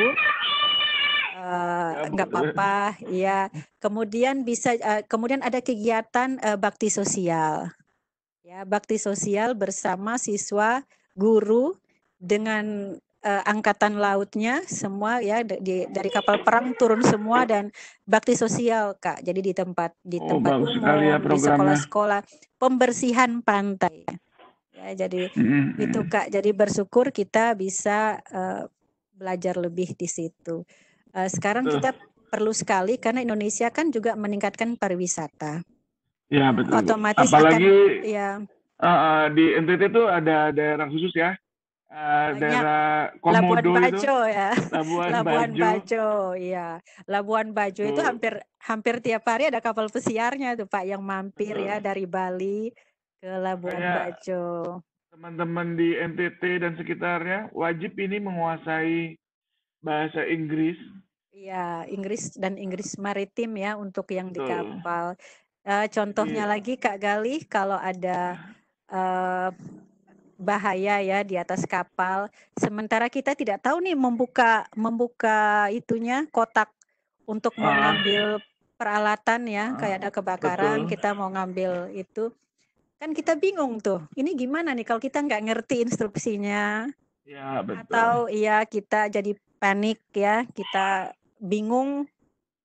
Speaker 3: ya, Enggak uh, apa-apa
Speaker 1: ya kemudian bisa uh, kemudian ada kegiatan uh, bakti sosial ya bakti sosial bersama siswa guru dengan uh, angkatan lautnya semua ya di, dari kapal perang turun semua dan bakti sosial kak jadi di tempat di oh, tempat umum ya di sekolah-sekolah pembersihan pantai ya jadi
Speaker 3: mm-hmm. itu kak
Speaker 1: jadi bersyukur kita bisa uh, belajar lebih di situ uh, sekarang betul. kita perlu sekali karena Indonesia kan juga meningkatkan pariwisata
Speaker 2: ya betul otomatis apalagi akan, ya uh, di NTT itu ada daerah khusus ya Uh, daerah Komodo Labuan Bajo itu.
Speaker 1: ya. Labuan, Labuan Bajo. Bajo, ya. Labuan Bajo itu hampir hampir tiap hari ada kapal pesiarnya tuh Pak yang mampir ya dari Bali ke Labuan Kaya
Speaker 2: Bajo. Teman-teman di NTT dan sekitarnya wajib ini menguasai bahasa Inggris.
Speaker 1: Iya, Inggris dan Inggris maritim ya untuk yang di kapal. Uh, contohnya iya. lagi Kak Galih kalau ada uh, bahaya ya di atas kapal. Sementara kita tidak tahu nih membuka membuka itunya kotak untuk ah. mengambil peralatan ya, ah, kayak ada kebakaran Betul. kita mau ngambil itu. Kan kita bingung tuh. Ini gimana nih kalau kita nggak ngerti instruksinya?
Speaker 3: Ya, betul. Atau
Speaker 1: iya kita jadi panik ya, kita bingung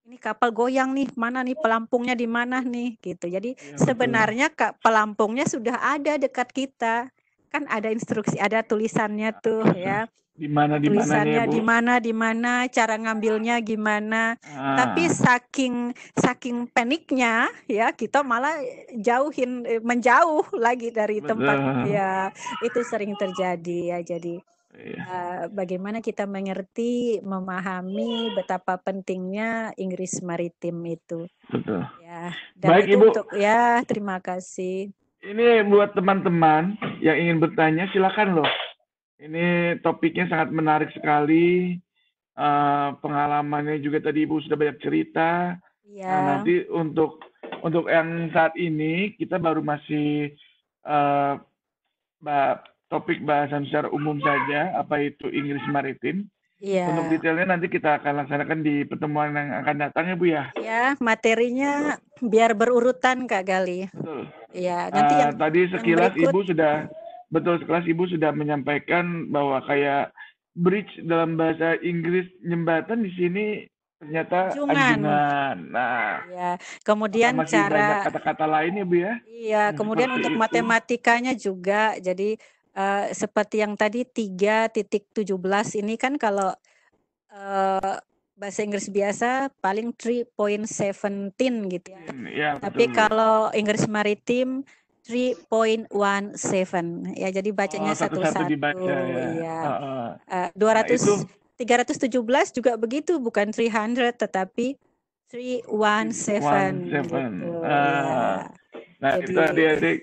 Speaker 1: ini kapal goyang nih, mana nih pelampungnya di mana nih gitu. Jadi ya, sebenarnya pelampungnya sudah ada dekat kita kan ada instruksi, ada tulisannya iya. tuh ya.
Speaker 2: Di tulisannya ya, di
Speaker 1: mana di mana cara ngambilnya gimana. Ah. Tapi saking saking paniknya ya kita malah jauhin eh, menjauh lagi dari Betul. tempat ya. Itu sering terjadi ya jadi Uh, bagaimana kita mengerti, memahami betapa pentingnya Inggris maritim itu.
Speaker 2: Betul.
Speaker 3: Ya, dan Baik, itu Ibu. untuk
Speaker 2: ya terima kasih ini buat teman-teman yang ingin bertanya silakan loh. Ini topiknya sangat menarik sekali. Uh, pengalamannya juga tadi Ibu sudah banyak cerita. Yeah. Nah, nanti untuk untuk yang saat ini kita baru masih uh, eh, bah, topik bahasan secara umum saja apa itu Inggris maritim. Iya. Untuk detailnya nanti kita akan laksanakan di pertemuan yang akan datang ya Bu ya.
Speaker 1: Iya, materinya Betul. biar berurutan Kak Gali. Betul. Ya, nanti uh,
Speaker 2: tadi sekilas Ibu sudah betul sekilas Ibu sudah menyampaikan bahwa kayak bridge dalam bahasa Inggris jembatan di sini ternyata anjungan. Nah, ya. kemudian masih cara kata-kata lain ya Bu ya.
Speaker 1: Iya, hmm, kemudian untuk itu. matematikanya juga jadi Uh, seperti yang tadi 3.17 ini kan kalau uh, bahasa Inggris biasa paling 3.17 gitu ya.
Speaker 3: ya Tapi betul. kalau
Speaker 1: Inggris maritim 3.17 ya jadi bacanya oh, satu-satu. Oh, dibaca ya. Iya. Uh, ah,
Speaker 3: uh. Ah. Uh, eh, 200 nah, itu...
Speaker 1: 317 juga begitu bukan 300 tetapi 317 gitu. Uh, ya.
Speaker 2: Nah, jadi, itu adik-adik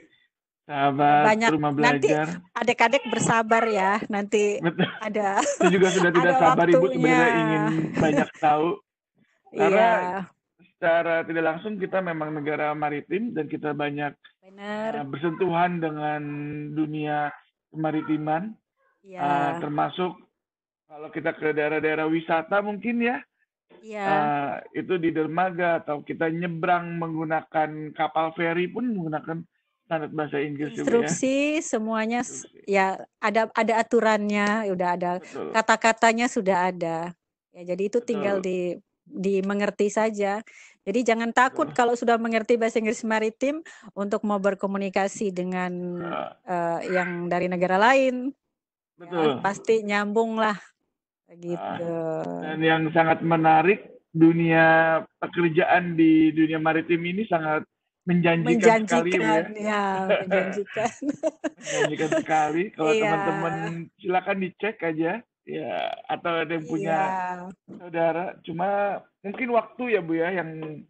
Speaker 2: Sabar. banyak rumah belajar. Nanti
Speaker 1: adik-adik bersabar ya. Nanti Betul. ada. itu juga sudah tidak sabar Ibu
Speaker 2: sebenarnya ingin banyak tahu. Karena yeah. secara tidak langsung kita memang negara maritim dan kita banyak
Speaker 3: Bener. Uh, eh,
Speaker 2: bersentuhan dengan dunia kemaritiman. Yeah. Iya. Uh, termasuk kalau kita ke daerah-daerah wisata mungkin ya.
Speaker 3: Iya. Uh,
Speaker 2: itu di dermaga atau kita nyebrang menggunakan kapal feri pun menggunakan standar bahasa Inggris ya. instruksi
Speaker 1: juga ya. semuanya instruksi. ya ada ada aturannya ya udah ada kata-katanya sudah ada ya jadi itu Betul. tinggal di dimengerti saja jadi jangan takut Betul. kalau sudah mengerti bahasa Inggris maritim untuk mau berkomunikasi dengan nah. uh, yang dari negara lain
Speaker 3: ya,
Speaker 2: Betul. Ya,
Speaker 1: pasti nyambung lah
Speaker 2: gitu nah, dan yang sangat menarik dunia pekerjaan di dunia maritim ini sangat menjanjikan, menjanjikan sekali ya. ya menjanjikan. menjanjikan sekali. Kalau yeah. teman-teman silakan dicek aja. Ya, atau ada yang punya yeah. saudara. Cuma mungkin waktu ya Bu ya yang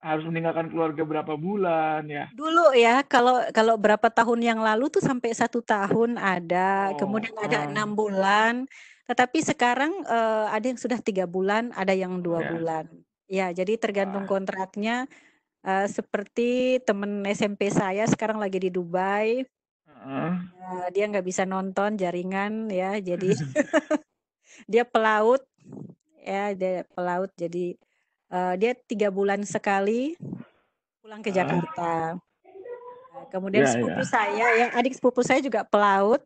Speaker 2: harus meninggalkan keluarga berapa bulan ya?
Speaker 1: Dulu ya, kalau kalau berapa tahun yang lalu tuh sampai satu tahun ada, oh, kemudian ada hmm. enam bulan. Tetapi sekarang uh, ada yang sudah tiga bulan, ada yang dua yeah. bulan. Ya, jadi tergantung ah. kontraknya. Uh, seperti temen SMP saya sekarang lagi di Dubai, uh. Uh, dia nggak bisa nonton jaringan ya, jadi dia pelaut ya, dia pelaut jadi uh, dia tiga bulan sekali pulang ke Jakarta. Uh. Kemudian yeah, sepupu yeah. saya, yang adik sepupu saya juga pelaut,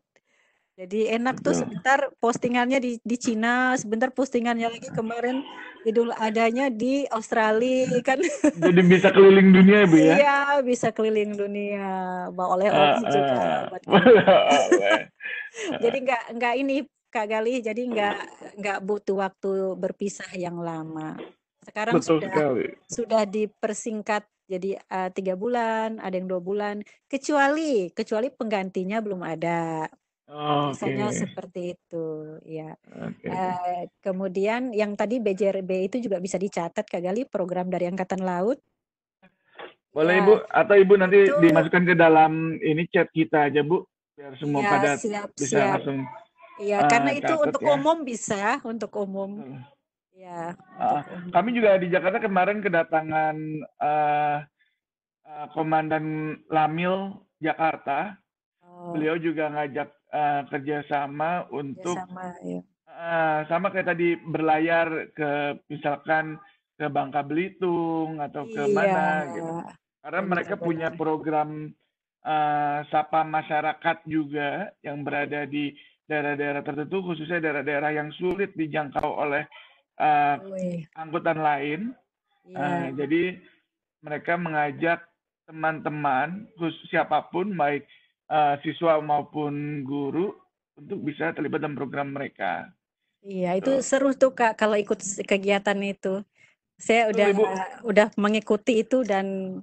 Speaker 1: jadi enak tuh sebentar postingannya di, di Cina, sebentar postingannya lagi kemarin Idul Adanya di Australia kan.
Speaker 2: Jadi bisa keliling dunia ya, Bu ya? Iya,
Speaker 1: bisa keliling dunia, bawa oleh-oleh uh, juga.
Speaker 2: Uh,
Speaker 3: jadi
Speaker 1: enggak enggak ini Kak Gali, jadi enggak enggak butuh waktu berpisah yang lama. Sekarang Betul sudah sekali. sudah dipersingkat jadi eh, tiga bulan, ada yang dua bulan, kecuali kecuali penggantinya belum ada.
Speaker 3: Misalnya okay. seperti
Speaker 1: itu, ya. Okay. Uh, eh, kemudian yang tadi BJRB itu juga bisa dicatat kagali program dari Angkatan Laut.
Speaker 2: Boleh iya. Ibu, atau Ibu nanti itu dimasukkan ke dalam ini chat kita aja Bu, biar semua Ya, pada siap bisa siap. langsung, Iya, uh, karena itu catat untuk ya.
Speaker 1: umum bisa, untuk umum.
Speaker 2: Uh,
Speaker 3: Ya, kami
Speaker 2: juga di Jakarta kemarin kedatangan, uh, uh, Komandan Lamil Jakarta, Oh. beliau juga ngajak Eh, kerjasama untuk kerjasama, ya. uh, sama kayak tadi berlayar ke misalkan ke Bangka Belitung atau ke iya. mana gitu. Karena iya, Benar. mereka punya program uh, sapa masyarakat juga yang berada di daerah-daerah tertentu khususnya daerah-daerah yang sulit dijangkau oleh uh, angkutan lain. Uh, jadi mereka mengajak teman-teman khusus siapapun baik uh, siswa maupun guru untuk bisa terlibat dalam program mereka.
Speaker 1: Iya, itu so. seru tuh Kak kalau ikut kegiatan itu. Saya udah udah mengikuti itu dan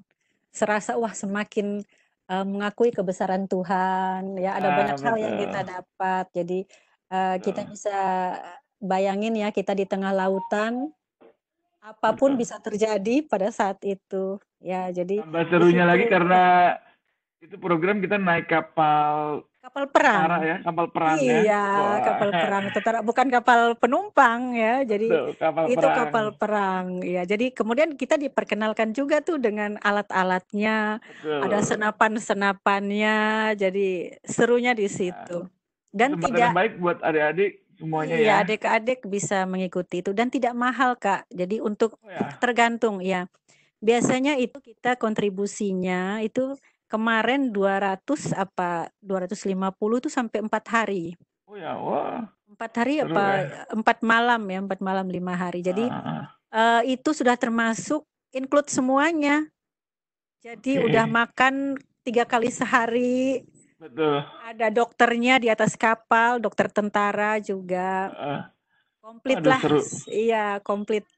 Speaker 1: serasa wah semakin uh, mengakui kebesaran Tuhan. Ya, ada ah, banyak betul. hal yang kita dapat. Jadi uh, kita bisa bayangin ya kita di tengah lautan apapun betul. bisa terjadi pada saat itu. Ya, jadi Tambah serunya lagi karena
Speaker 2: itu program kita naik kapal kapal perang ya kapal perang ya. iya ya. kapal perang tetara bukan kapal
Speaker 1: penumpang ya jadi kapal itu perang. kapal perang ya jadi kemudian kita diperkenalkan juga tuh dengan alat-alatnya ada senapan-senapannya jadi serunya di iya. situ dan Tempat tidak baik
Speaker 2: buat adik-adik semuanya iya, ya.
Speaker 1: adik-adik bisa mengikuti itu dan tidak mahal, Kak. Jadi untuk oh, ya. tergantung ya. Biasanya itu kita kontribusinya itu kemarin 200 apa 250 itu sampai empat hari.
Speaker 3: Oh ya, wah.
Speaker 1: Empat hari Seru apa ya. empat malam ya empat malam lima hari. Jadi ah. uh, itu sudah termasuk include semuanya. Jadi okay. udah makan tiga kali sehari. Betul. Ada dokternya di atas kapal, dokter tentara juga.
Speaker 3: Uh, komplit lah.
Speaker 1: Seru. Iya, komplit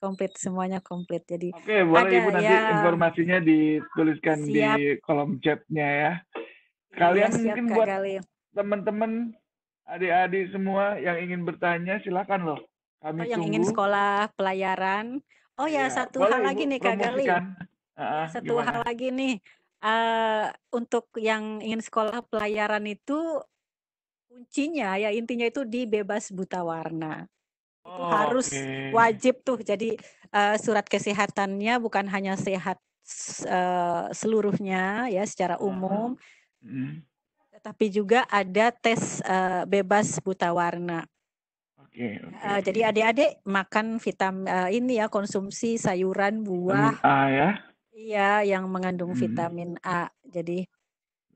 Speaker 1: komplit semuanya komplit. Jadi
Speaker 2: Oke, okay, boleh ada, Ibu nanti ya, informasinya dituliskan siap. di kolom chatnya ya. Iya, Kalian ya, mungkin buat teman-teman adik-adik semua yang ingin bertanya silakan loh. Kami oh, yang ingin
Speaker 1: sekolah pelayaran. Oh ya, ya satu boleh, hal Ibu, ya, lagi nih Kak Gali. Uh,
Speaker 3: eh, satu gimana? hal
Speaker 1: lagi nih uh, untuk yang ingin sekolah pelayaran itu kuncinya ya intinya itu di bebas buta warna oh, harus okay. wajib tuh. Jadi uh, surat kesehatannya bukan hanya sehat uh, seluruhnya ya secara ah, umum. Mm. Tetapi juga ada tes uh, bebas buta warna. Okay, okay. Uh, jadi adik-adik makan vitamin uh, ini ya konsumsi sayuran buah. A ya. Iya, yang mengandung hmm. vitamin A. Jadi.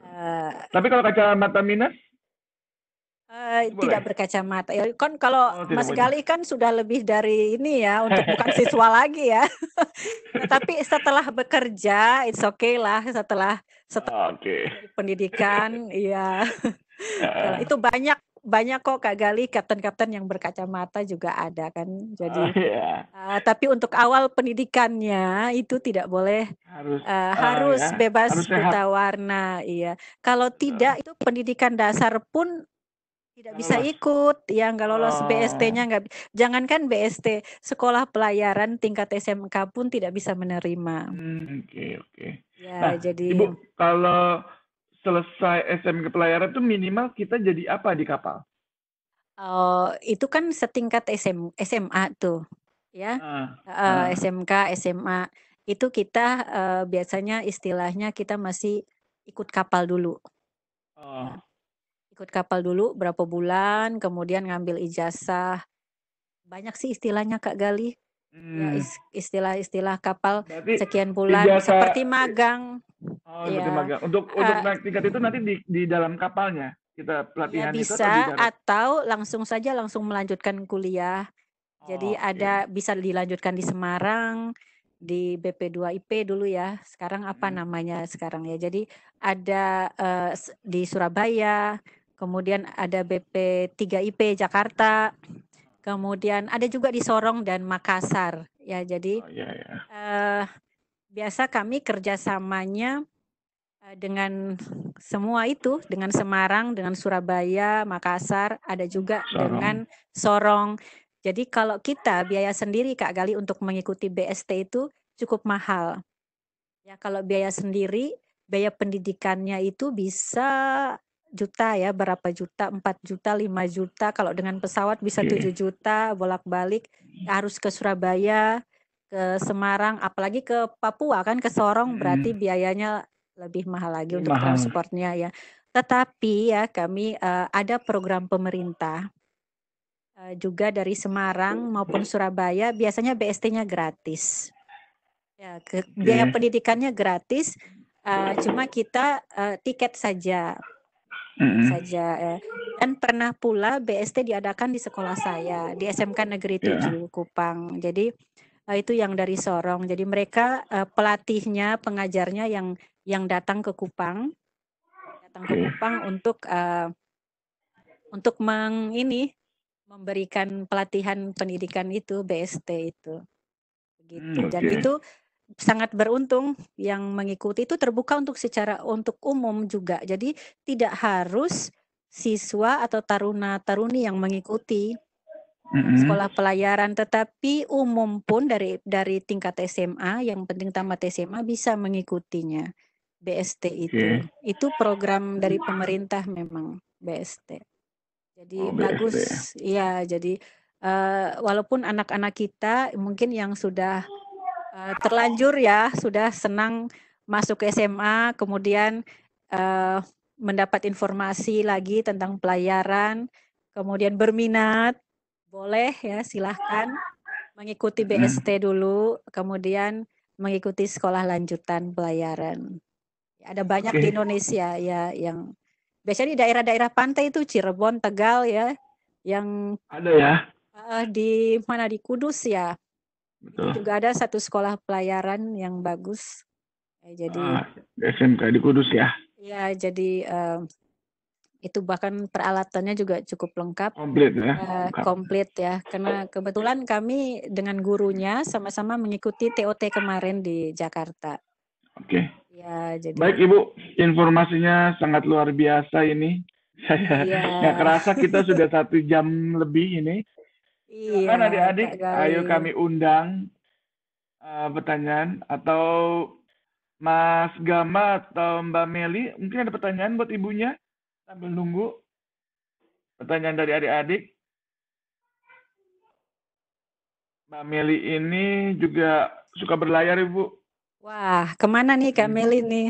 Speaker 1: Uh,
Speaker 2: Tapi kalau kacamata
Speaker 1: minus Eh, tidak berkacamata. Ya, kan kalau oh, Mas Gali kan sudah lebih dari ini ya untuk bukan siswa lagi ya. Tapi setelah bekerja, it's okay lah setelah setelah ah, okay. pendidikan, ya
Speaker 3: uh. Itu
Speaker 1: banyak banyak kok Kak Gali kapten-kapten yang berkacamata juga ada kan. Jadi oh,
Speaker 3: yeah. uh,
Speaker 1: iya. eh, tapi untuk awal pendidikannya itu tidak boleh
Speaker 3: harus uh,
Speaker 1: harus uh, bebas harus buta warna, iya. Kalau tidak itu pendidikan dasar pun tidak hmm. bisa ikut ya nggak lolos oh. BST-nya nggak jangankan BST sekolah pelayaran tingkat SMK pun tidak bisa menerima. Oke
Speaker 2: hmm, oke. Okay, okay. Ya nah, jadi ibu kalau selesai SMK pelayaran itu minimal kita jadi apa di kapal?
Speaker 1: Oh itu kan setingkat SM, SMA tuh
Speaker 2: ya ah, uh, ah.
Speaker 1: SMK SMA itu kita uh, biasanya istilahnya kita masih ikut kapal dulu. Oh. Nah ikut kapal dulu berapa bulan, kemudian ngambil ijazah. Banyak sih istilahnya Kak Gali. Hmm. Ya, istilah-istilah kapal Berarti sekian bulan ijasa... seperti magang.
Speaker 2: Oh, ya. seperti magang. Untuk uh, untuk naik tingkat itu nanti di di dalam kapalnya kita ya, pelatihan ya bisa, itu atau,
Speaker 1: atau langsung saja langsung melanjutkan kuliah. Jadi okay. Oh, ada bisa dilanjutkan di Semarang di BP2IP dulu ya. Sekarang apa hmm. namanya sekarang ya? Jadi ada uh, di Surabaya, kemudian ada BP3IP Jakarta, kemudian ada juga di Sorong dan Makassar. Ya, jadi oh, yeah, yeah. Uh, biasa kami kerjasamanya uh, dengan semua itu, dengan Semarang, dengan Surabaya, Makassar, ada juga Sorong. dengan Sorong. Jadi kalau kita biaya sendiri Kak Gali untuk mengikuti BST itu cukup mahal. Ya kalau biaya sendiri, biaya pendidikannya itu bisa juta ya, berapa juta, 4 juta, 5 juta, kalau dengan pesawat bisa yeah. Iya. 7 juta bolak-balik, harus ke Surabaya, ke Semarang, apalagi ke Papua kan ke Sorong hmm. berarti biayanya lebih mahal lagi untuk transportnya ya. Tetapi ya kami uh, ada program pemerintah uh, juga dari Semarang maupun Surabaya biasanya BST-nya gratis. Ya, ke, biaya pendidikannya gratis, uh, cuma kita uh, tiket saja mm-hmm. saja ya. Dan pernah pula BST diadakan di sekolah saya di SMK Negeri 7 ya. yeah. Kupang. Jadi eh, itu yang dari Sorong. Jadi mereka eh, pelatihnya, pengajarnya yang yang datang ke Kupang, datang okay. ke Kupang untuk uh, untuk meng ini memberikan pelatihan pendidikan itu BST itu.
Speaker 3: gitu okay. Hmm, Dan itu
Speaker 1: sangat beruntung yang mengikuti itu terbuka untuk secara untuk umum juga. Jadi tidak harus siswa atau taruna taruni yang mengikuti sekolah pelayaran, tetapi umum pun dari dari tingkat SMA yang penting tamat SMA bisa mengikutinya BST itu. Okay. Itu program dari pemerintah memang BST. Jadi oh, BST. bagus, ya. Jadi uh, walaupun anak-anak kita mungkin yang sudah Eh, terlanjur ya sudah senang masuk ke SMA, kemudian uh, mendapat informasi lagi tentang pelayaran, kemudian berminat, boleh ya silahkan mengikuti hmm. BST dulu, kemudian mengikuti sekolah lanjutan pelayaran. Ada banyak okay. di Indonesia ya yang biasanya di daerah-daerah pantai itu Cirebon, Tegal ya, yang ada ya. Uh, di mana di Kudus ya,
Speaker 3: Betul.
Speaker 2: juga
Speaker 1: ada satu sekolah pelayaran yang bagus. Ya, jadi ah,
Speaker 2: SMK di Kudus ya.
Speaker 1: Ya, jadi uh, itu bahkan peralatannya juga cukup lengkap. Komplit ya. Uh, komplit ya. Karena kebetulan kami dengan gurunya sama-sama mengikuti TOT kemarin di Jakarta.
Speaker 2: Oke. Okay.
Speaker 3: Ya, jadi Baik
Speaker 2: Ibu, informasinya sangat luar biasa ini. Saya iya. nggak ya. kerasa kita sudah satu jam lebih ini.
Speaker 3: Iya, kan adik-adik, ayo kami
Speaker 2: undang uh, pertanyaan atau Mas Gama atau Mbak Meli, mungkin ada pertanyaan buat ibunya sambil nunggu pertanyaan dari adik-adik. Mbak Meli ini juga suka berlayar, Ibu.
Speaker 1: Wah, kemana nih Kak Meli nih?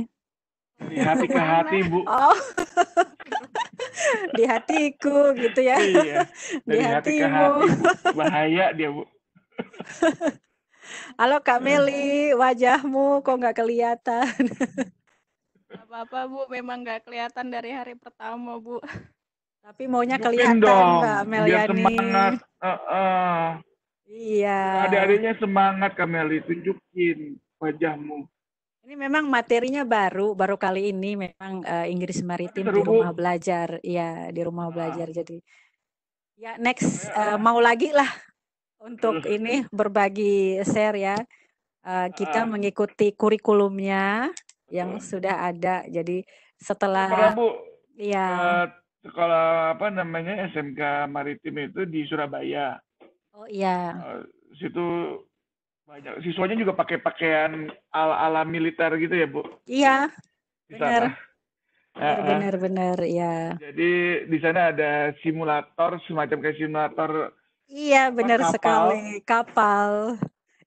Speaker 2: Di hati ke hati, Bu. Oh. di hatiku gitu ya. Iya. Dari di hati hatimu. hati. Bahaya dia, Bu.
Speaker 1: Halo Kak Meli, wajahmu kok nggak kelihatan?
Speaker 4: apa-apa Bu, memang nggak kelihatan dari hari pertama Bu.
Speaker 1: Tapi maunya
Speaker 2: kelihatan dong, Kak Meliani. Biar semangat. Uh, uh. Iya. Adik-adiknya semangat Kak Meli, tunjukin wajahmu.
Speaker 1: Ini memang materinya baru, baru kali ini memang uh, Inggris Maritim iya, di rumah belajar, ya di rumah belajar. Jadi ya next uh, mau lagi lah untuk hmm. ini berbagi share ya. Uh, kita ah. mengikuti kurikulumnya yang sudah ada. Jadi setelah Bu,
Speaker 2: ya uh, sekolah apa namanya SMK Maritim itu di Surabaya.
Speaker 3: Oh iya.
Speaker 2: Uh, situ banyak. Siswanya juga pakai pakaian ala-ala militer gitu ya, Bu? Iya. benar. Benar, benar,
Speaker 1: benar, ya.
Speaker 2: Jadi di sana ada simulator, semacam kayak simulator.
Speaker 1: Iya, benar sekali. Kapal.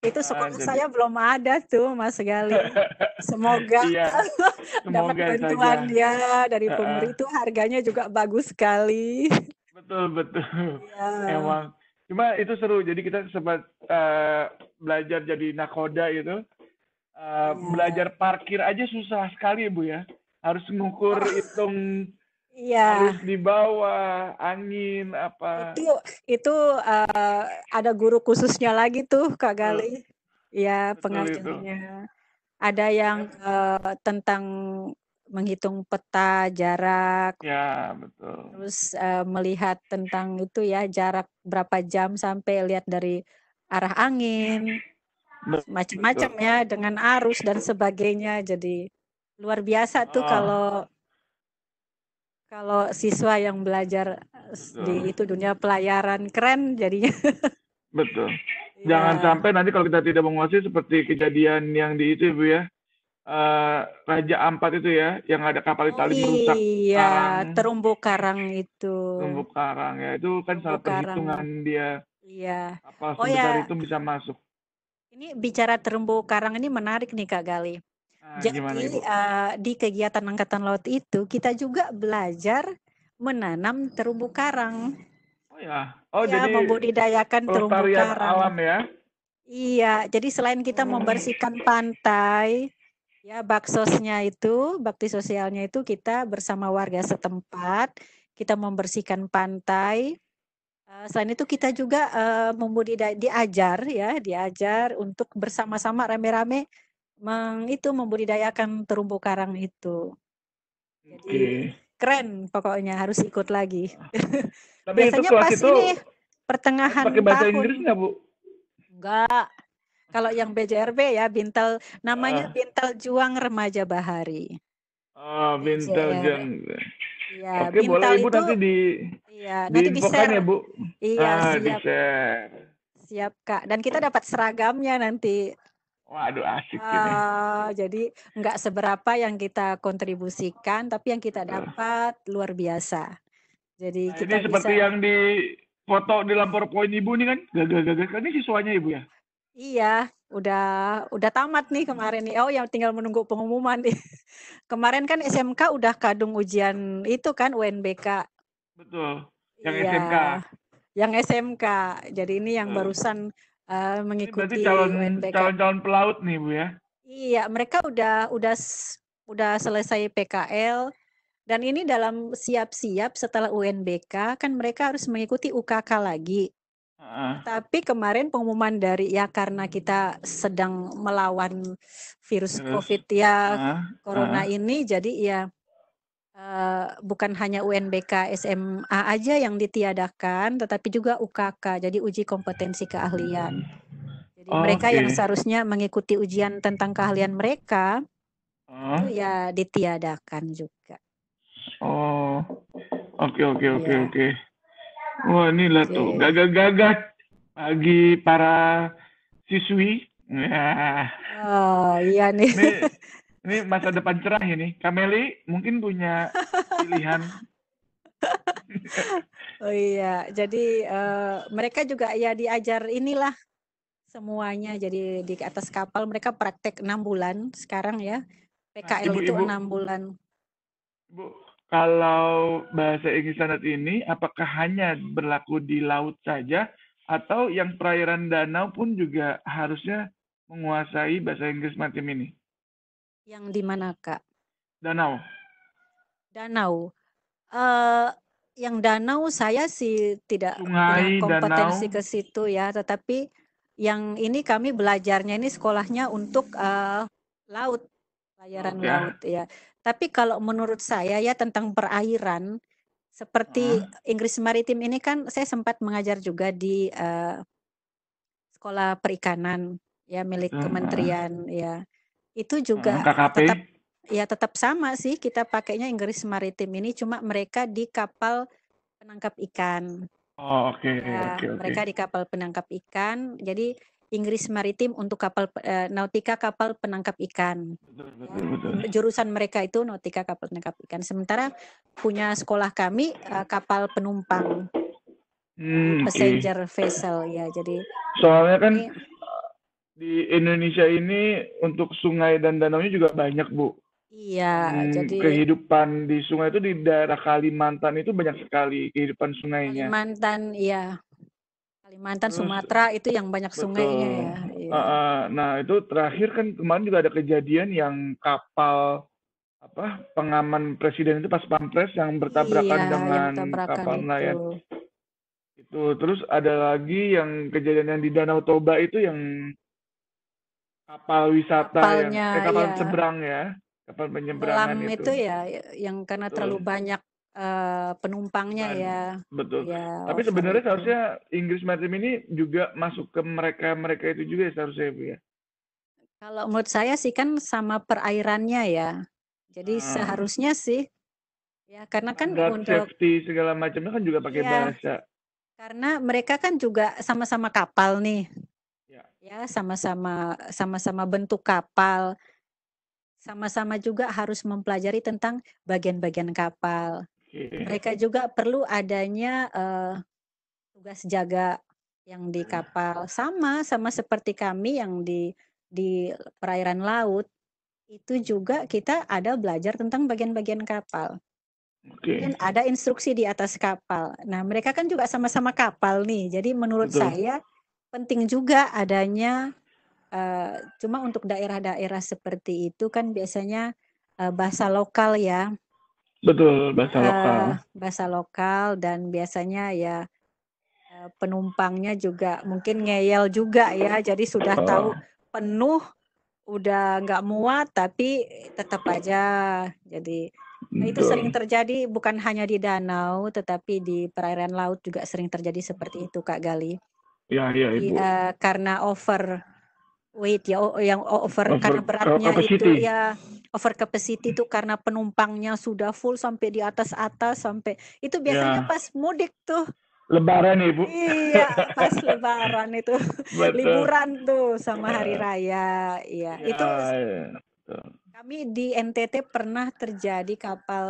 Speaker 1: Itu sekolah ah, saya belum ada tuh, Mas Gali.
Speaker 2: Semoga, iya. Semoga dapat bantuan saja. ya
Speaker 1: dari pemerintah. Itu harganya juga bagus sekali.
Speaker 2: Betul, betul. ya. Emang Cuma itu seru. Jadi kita sempat uh, belajar jadi nakoda itu Uh, eh, hmm. belajar parkir aja susah sekali ibu ya. Harus mengukur hitung Iya. Harus di bawah angin apa. Itu
Speaker 1: itu uh, ada guru khususnya lagi tuh Kak Gali. Iya, pengajarnya. Ada yang uh, tentang menghitung peta jarak. Ya, betul. Terus uh, melihat tentang itu ya jarak berapa jam sampai lihat dari arah angin. Macam-macam ya dengan arus dan sebagainya. Jadi luar biasa tuh oh. kalau kalau siswa yang belajar eh, betul. di itu dunia pelayaran keren jadinya.
Speaker 2: betul. Iya. Jangan ya. sampai nanti kalau kita tidak menguasai seperti kejadian yang di itu bu ya uh, Raja Ampat itu ya, yang ada kapal Itali oh, merusak iya,
Speaker 1: terumbu karang itu. Terumbu
Speaker 2: karang ya, itu kan terumbu salah karang. perhitungan dia.
Speaker 1: Iya. Kapal
Speaker 2: oh, sebesar ya. itu bisa masuk.
Speaker 1: Ini bicara terumbu karang ini menarik nih Kak Gali.
Speaker 3: Nah,
Speaker 2: Jadi gimana,
Speaker 1: Uh, di kegiatan angkatan laut itu kita juga belajar menanam terumbu karang.
Speaker 2: Oh ya. Oh ya, jadi membudidayakan
Speaker 1: terumbu karang. alam ya. Iya, jadi selain kita hmm. membersihkan pantai, Ya, baksosnya itu, bakti sosialnya itu kita bersama warga setempat, kita membersihkan pantai. Eh, selain itu kita juga eh, membudidaya diajar ya, diajar untuk bersama-sama rame-rame meng, itu membudidayakan terumbu karang itu. Jadi okay. keren pokoknya harus ikut lagi.
Speaker 3: Tapi Biasanya itu kelas pas itu ini
Speaker 1: pertengahan pakai bahasa tahun. Inggris nggak, Bu? Enggak kalau yang BJRB ya Bintel namanya uh, Bintel Juang Remaja Bahari.
Speaker 2: Oh, Bintel BJRB. Juang. Iya, Oke, Bintel boleh Ibu itu, nanti di Iya, di nanti di share ya, Bu. Iya, ah, siap. Di share.
Speaker 1: Siap, Kak. Dan kita dapat seragamnya nanti.
Speaker 2: Waduh asik uh, ini.
Speaker 1: Jadi nggak seberapa yang kita kontribusikan, tapi yang kita dapat uh. luar biasa.
Speaker 2: Jadi nah, kita ini seperti yang di foto di lampor poin ibu nih kan, gagah-gagah kan ini siswanya ibu ya?
Speaker 1: Iya, udah udah tamat nih kemarin nih. Oh, yang tinggal menunggu pengumuman nih. kemarin kan SMK udah kadung ujian itu kan UNBK.
Speaker 2: Betul. Yang iya. SMK.
Speaker 1: Yang SMK. Jadi ini yang Betul. barusan uh, mengikuti ini calon, UNBK. Calon-calon
Speaker 2: pelaut nih, Bu ya.
Speaker 1: Iya, mereka udah udah udah selesai PKL dan ini dalam siap-siap setelah UNBK kan mereka harus mengikuti UKK lagi. Tapi kemarin pengumuman dari ya karena kita sedang melawan virus Terus. COVID ya uh. corona uh. ini jadi ya uh, bukan hanya UNBK SMA aja yang ditiadakan tetapi juga UKK jadi uji kompetensi keahlian. Hmm.
Speaker 3: Jadi oh, mereka yang
Speaker 1: seharusnya mengikuti ujian tentang keahlian mereka
Speaker 3: uh.
Speaker 2: itu
Speaker 1: ya ditiadakan juga.
Speaker 2: Oh. Oke okay, oke okay, oke okay, iya. oke. Wah, inilah okay. Iya, tuh iya. gagah-gagah bagi para siswi. Nah.
Speaker 1: Oh, iya nih. Ini,
Speaker 2: ini masa depan cerah ini. Kameli mungkin punya pilihan.
Speaker 1: oh iya, jadi uh, mereka juga ya diajar inilah semuanya. Jadi di atas kapal mereka praktek enam bulan sekarang ya. PKL nah, ibu, itu enam bulan.
Speaker 2: Bu, kalau bahasa Inggris Standar ini apakah hanya berlaku di laut saja atau yang perairan danau pun juga harusnya menguasai bahasa Inggris macam ini?
Speaker 1: Yang di mana, Kak? Danau. Danau. Uh, yang danau saya sih tidak Sungai, kompetensi danau. ke situ ya, tetapi yang ini kami belajarnya ini sekolahnya untuk uh, laut,
Speaker 3: perairan okay. laut
Speaker 1: ya. Tapi kalau menurut saya ya tentang perairan seperti uh. Inggris Maritim ini kan saya sempat mengajar juga di uh, sekolah perikanan ya milik uh. kementerian ya. Itu juga uh, tetap ya tetap sama sih kita pakainya Inggris Maritim ini cuma mereka di kapal penangkap ikan.
Speaker 3: Oh oke okay, ya, okay, okay. Mereka di
Speaker 1: kapal penangkap ikan. Jadi Inggris Maritim untuk kapal eh, nautika kapal penangkap ikan. Jurusan mereka itu nautika kapal penangkap ikan. Sementara punya sekolah kami eh, kapal penumpang.
Speaker 2: Hmm, passenger okay.
Speaker 1: vessel ya. Jadi
Speaker 2: soalnya kan ini, eh, di Indonesia ini untuk sungai dan danaunya juga banyak, Bu.
Speaker 1: Iya, hmm, jadi
Speaker 2: kehidupan di sungai itu di daerah Kalimantan itu banyak sekali kehidupan sungainya.
Speaker 1: Kalimantan, iya. Kalimantan, hmm. Sumatera itu yang banyak Betul. sungainya ya.
Speaker 2: Uh, uh, nah itu terakhir kan kemarin juga ada kejadian yang kapal apa pengaman presiden itu pas pampres yang bertabrakan iya, dengan yang kapal nelayan. Itu. itu terus ada lagi yang kejadian yang di Danau Toba itu yang kapal wisata Kapalnya, yang eh, kapal iya. seberang ya kapal penyeberangan itu. itu
Speaker 1: ya yang karena terlalu banyak Eh, penumpangnya Man, ya.
Speaker 2: Betul. Ya, Tapi sebenarnya itu. seharusnya Inggris Maritime ini juga masuk ke mereka-mereka itu juga ya seharusnya Bu ya.
Speaker 1: Kalau menurut saya sih kan sama perairannya ya. Jadi hmm. seharusnya sih ya karena kan Standard untuk safety
Speaker 2: segala macamnya kan juga pakai iya. ya, bahasa.
Speaker 1: Karena mereka kan juga sama-sama kapal nih. Ya, ya sama-sama sama-sama bentuk kapal sama-sama juga harus mempelajari tentang bagian-bagian kapal.
Speaker 3: Mereka
Speaker 1: juga perlu adanya uh, tugas jaga yang di ah. kapal sama sama seperti kami yang di di perairan laut itu juga kita ada belajar tentang bagian-bagian kapal. Okay. Dan ada instruksi di atas kapal. Nah, mereka kan juga sama-sama kapal nih. Jadi menurut Betul. saya penting juga adanya uh, cuma untuk daerah-daerah seperti itu kan biasanya uh, bahasa lokal ya
Speaker 2: Betul, gitu. bahasa eh, lokal. Uh,
Speaker 1: bahasa lokal dan biasanya ya eh, penumpangnya juga mungkin ngeyel juga ya. Jadi sudah oh. tahu penuh udah nggak muat tapi tetap aja jadi nah, Betul. itu sering terjadi bukan hanya di danau, tetapi di perairan laut juga sering terjadi seperti itu, Kak Gali.
Speaker 3: Ya, ya, Ibu. Di, uh, eh,
Speaker 1: karena over weight ya oh, yang over, over karena beratnya itu ya over capacity itu karena penumpangnya sudah full sampai di atas atas sampai itu biasanya yeah. pas mudik tuh
Speaker 2: Lebaran ibu.
Speaker 1: Iya, pas Lebaran itu
Speaker 2: Betul. liburan
Speaker 1: tuh sama Hari iya. Raya, iya. Ya, itu ya. kami di NTT pernah terjadi kapal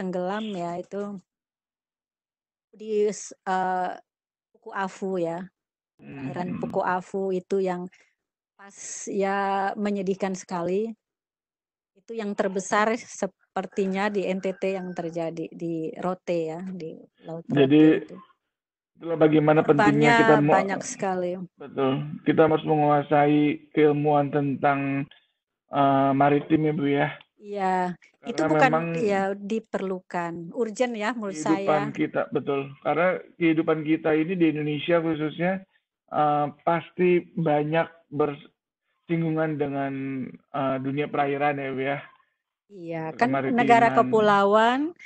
Speaker 1: tenggelam ya itu di uh, Puku Afu ya, perairan hmm. Puku Afu itu yang pas ya menyedihkan sekali. Itu yang terbesar sepertinya di NTT yang terjadi di Rote ya di Laut Rote. Jadi itu.
Speaker 2: itulah bagaimana pentingnya banyak, kita banyak sekali. Betul. Kita harus menguasai keilmuan tentang uh, maritim ya Bu ya.
Speaker 1: Iya, itu bukan ya diperlukan, urgent ya menurut kehidupan saya. Kehidupan
Speaker 2: kita betul, karena kehidupan kita ini di Indonesia khususnya uh, pasti banyak ber, singgungan dengan uh, dunia perairan ya, ya. Iya, kan negara kepulauan,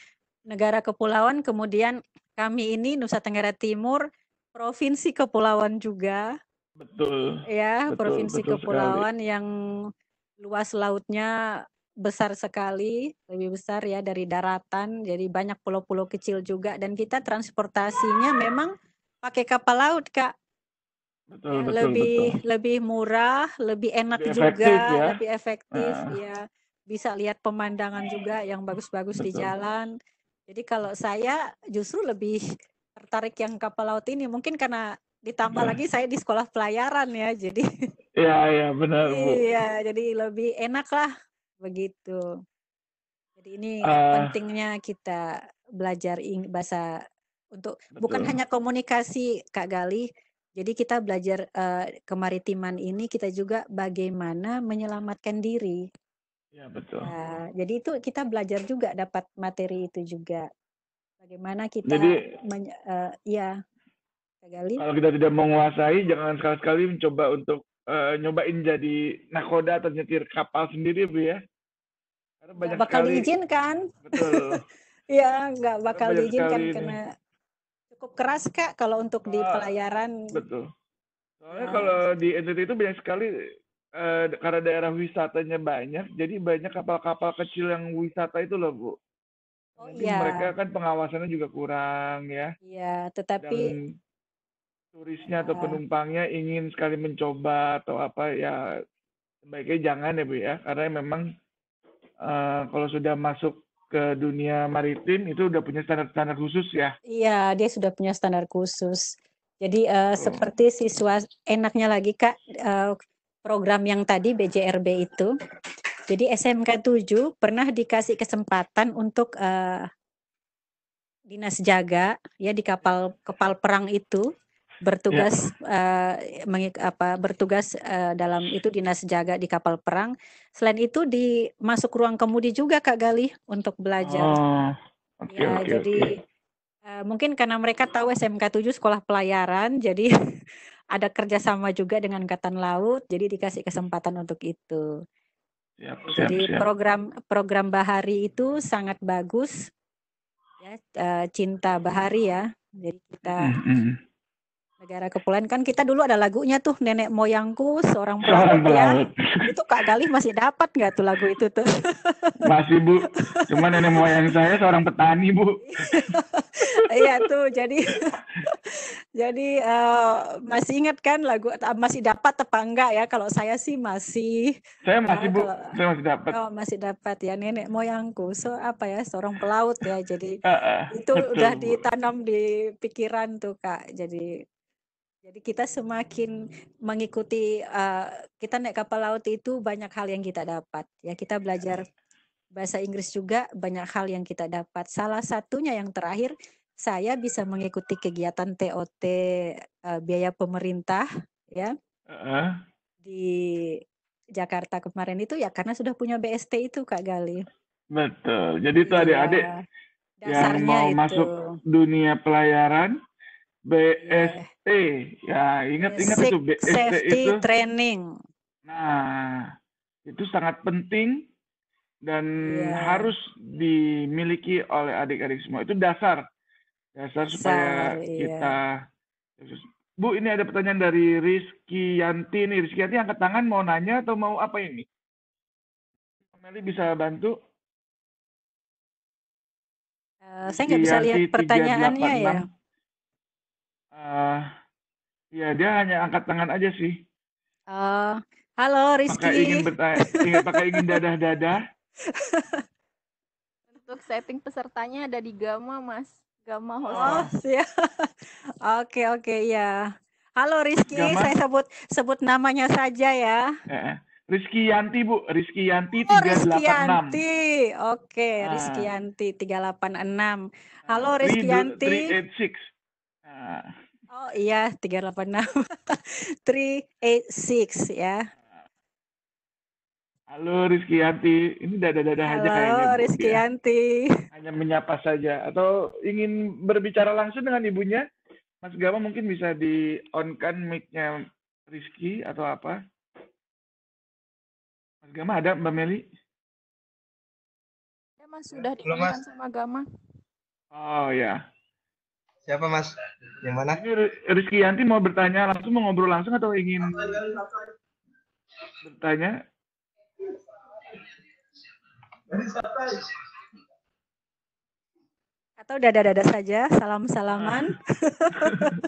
Speaker 1: negara kepulauan kemudian kami ini Nusa Tenggara Timur provinsi kepulauan juga.
Speaker 3: Betul. Ya, betul, provinsi betul kepulauan
Speaker 1: sekali. yang luas lautnya besar sekali, lebih besar ya dari daratan. Jadi banyak pulau-pulau kecil juga dan kita transportasinya memang pakai kapal laut, Kak
Speaker 3: betul, ya, betul, lebih
Speaker 1: betul. lebih murah, lebih enak lebih juga, efektif, ya. lebih efektif nah. ya. Bisa lihat pemandangan juga yang bagus-bagus di jalan. Jadi kalau saya justru lebih tertarik yang kapal laut ini mungkin karena ditambah ya. lagi saya di sekolah pelayaran ya. Jadi
Speaker 2: Iya, iya benar Bu. Iya,
Speaker 1: jadi lebih enak lah begitu. Jadi ini uh, pentingnya kita belajar bahasa untuk Betul. bukan hanya komunikasi Kak Gali, jadi kita belajar uh, kemaritiman ini kita juga bagaimana menyelamatkan diri.
Speaker 3: Ya
Speaker 2: betul.
Speaker 1: Uh, jadi itu kita belajar juga dapat materi itu juga. Bagaimana kita jadi, men, uh, ya Gali. Kalau kita tidak
Speaker 2: menguasai, jangan sekali sekali mencoba untuk uh, nyobain jadi nakoda atau nyetir kapal sendiri, Bu ya. Karena banyak gak bakal sekali...
Speaker 1: diizinkan. Betul. Iya, nggak bakal diizinkan karena cukup keras kak kalau untuk di pelayaran?
Speaker 2: Betul. Soalnya nah. kalau di NTT itu banyak sekali eh, karena daerah wisatanya banyak, jadi banyak kapal-kapal kecil yang wisata itu loh bu.
Speaker 3: Oh, Mungkin iya. mereka
Speaker 2: kan pengawasannya juga kurang ya.
Speaker 1: Iya, tetapi
Speaker 2: Dan turisnya atau iya. penumpangnya ingin sekali mencoba atau apa ya sebaiknya jangan ya bu ya, karena memang uh, kalau sudah masuk ke dunia maritim itu udah punya standar-standar khusus ya?
Speaker 1: Iya, dia sudah punya standar khusus. Jadi uh, oh. seperti siswa enaknya lagi Kak uh, program yang tadi BJRB itu. Jadi SMK 7 pernah dikasih kesempatan untuk uh, dinas jaga ya di kapal kapal perang itu Ya. bertugas yeah. uh, apa bertugas uh, dalam itu dinas jaga di kapal perang. Selain itu di masuk ruang kemudi juga Kak Galih untuk belajar. Oh,
Speaker 3: okay, ya, okay, jadi okay.
Speaker 1: Uh, eh, mungkin karena mereka tahu SMK 7 sekolah pelayaran, jadi ada kerjasama juga dengan angkatan laut, jadi dikasih kesempatan untuk itu.
Speaker 3: Siap, siap, jadi
Speaker 1: program program Bahari itu sangat bagus. Ya, eh, cinta Bahari ya. Jadi kita mm -hmm Negara kepulauan kan kita dulu ada lagunya tuh nenek moyangku seorang pelaut ya. Itu Kak Galih masih dapat nggak tuh lagu itu tuh?
Speaker 2: Masih Bu. Cuma nenek moyang saya seorang petani Bu.
Speaker 1: Iya tuh jadi jadi uh, masih ingat kan lagu eh, masih dapat apa enggak ya? Kalau saya sih masih. Saya masih uh, Bu. Kalau, saya masih dapat. Oh masih dapat ya nenek moyangku so apa ya seorang pelaut ya. Jadi uh,
Speaker 2: uh, itu betul, udah
Speaker 1: Bu. ditanam di pikiran tuh Kak. Jadi jadi kita semakin mengikuti uh, kita naik kapal laut itu banyak hal yang kita dapat. Ya kita iya. belajar bahasa Inggris juga banyak hal yang kita dapat. Salah satunya yang terakhir saya bisa mengikuti kegiatan TOT uh, eh, biaya pemerintah ya. uh Di Jakarta kemarin itu ya karena sudah punya BST itu Kak Gali.
Speaker 2: Betul. Jadi itu iya. adik-adik ya, yang mau itu. masuk dunia pelayaran Iya. BST. Ya, ingat-ingat itu BST safety itu. training. Nah, itu sangat penting dan yeah. harus dimiliki oleh adik-adik semua. Itu dasar. Dasar supaya iya. kita yeah. Bu, ini ada pertanyaan dari Rizky Yanti nih. Rizky Yanti angkat tangan mau nanya atau mau apa ini? Meli bisa bantu?
Speaker 3: Uh, saya nggak bisa lihat pertanyaannya ya.
Speaker 2: Uh, ya dia hanya angkat tangan aja sih.
Speaker 1: Uh, halo Rizky.
Speaker 4: Pakai ingin
Speaker 2: bertanya, pakai ingin dadah-dadah.
Speaker 4: Untuk setting pesertanya ada di Gama, Mas.
Speaker 1: Gama host. Oh, ya. Oke, oke, ya. Halo Rizky, Gama. saya sebut sebut namanya saja ya.
Speaker 2: Eh, eh. Rizky Yanti, Bu. Rizky Yanti oh, 386. Rizky Yanti.
Speaker 1: Oke, ah. Rizky Yanti 386. Halo Rizky Yanti. 386. Oh iya, 386. 386 ya.
Speaker 2: Halo Rizky Yanti, ini dada-dada aja kayaknya. Halo Rizky ya. Yanti. Hanya menyapa saja atau ingin berbicara langsung dengan ibunya? Mas Gama mungkin bisa di on kan mic-nya Rizky atau apa? Mas Gama ada Mbak Meli?
Speaker 4: Ya Mas sudah di sama Gama.
Speaker 2: Oh ya. Siapa Mas? Yang mana? Rizky Yanti mau bertanya langsung, mau ngobrol langsung atau ingin bertanya?
Speaker 1: Atau dada-dada saja, salam-salaman.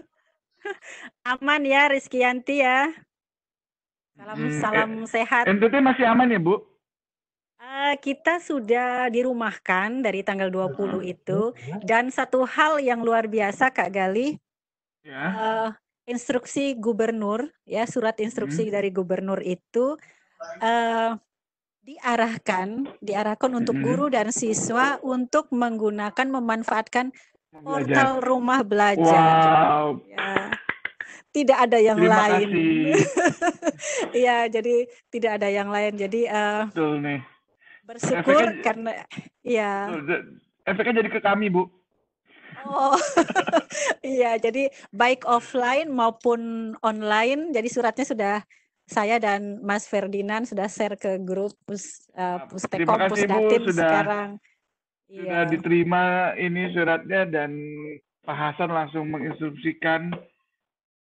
Speaker 1: aman ya Rizky Yanti ya. Salam-salam hmm, eh, sehat. NTT
Speaker 2: masih aman ya Bu?
Speaker 1: Eh, kita sudah dirumahkan dari tanggal 20 itu iya. dan satu hal yang luar biasa Kak Gali ya. uh, instruksi gubernur ya surat instruksi hmm. dari gubernur itu uh, diarahkan diarahkan untuk hmm. guru dan siswa untuk menggunakan memanfaatkan
Speaker 3: portal belajar.
Speaker 1: rumah belajar wow. ya tidak ada yang Terima lain. Iya, jadi tidak ada yang lain. Jadi uh,
Speaker 2: Betul nih bersyukur efeknya, karena ya efeknya jadi ke kami bu
Speaker 1: Oh, iya. Jadi baik offline maupun online, jadi suratnya sudah saya dan Mas Ferdinand sudah share ke grup pus, uh, eh, Pustekom Pusdatin sekarang.
Speaker 2: Sudah iya. diterima ini suratnya dan Pak Hasan langsung menginstruksikan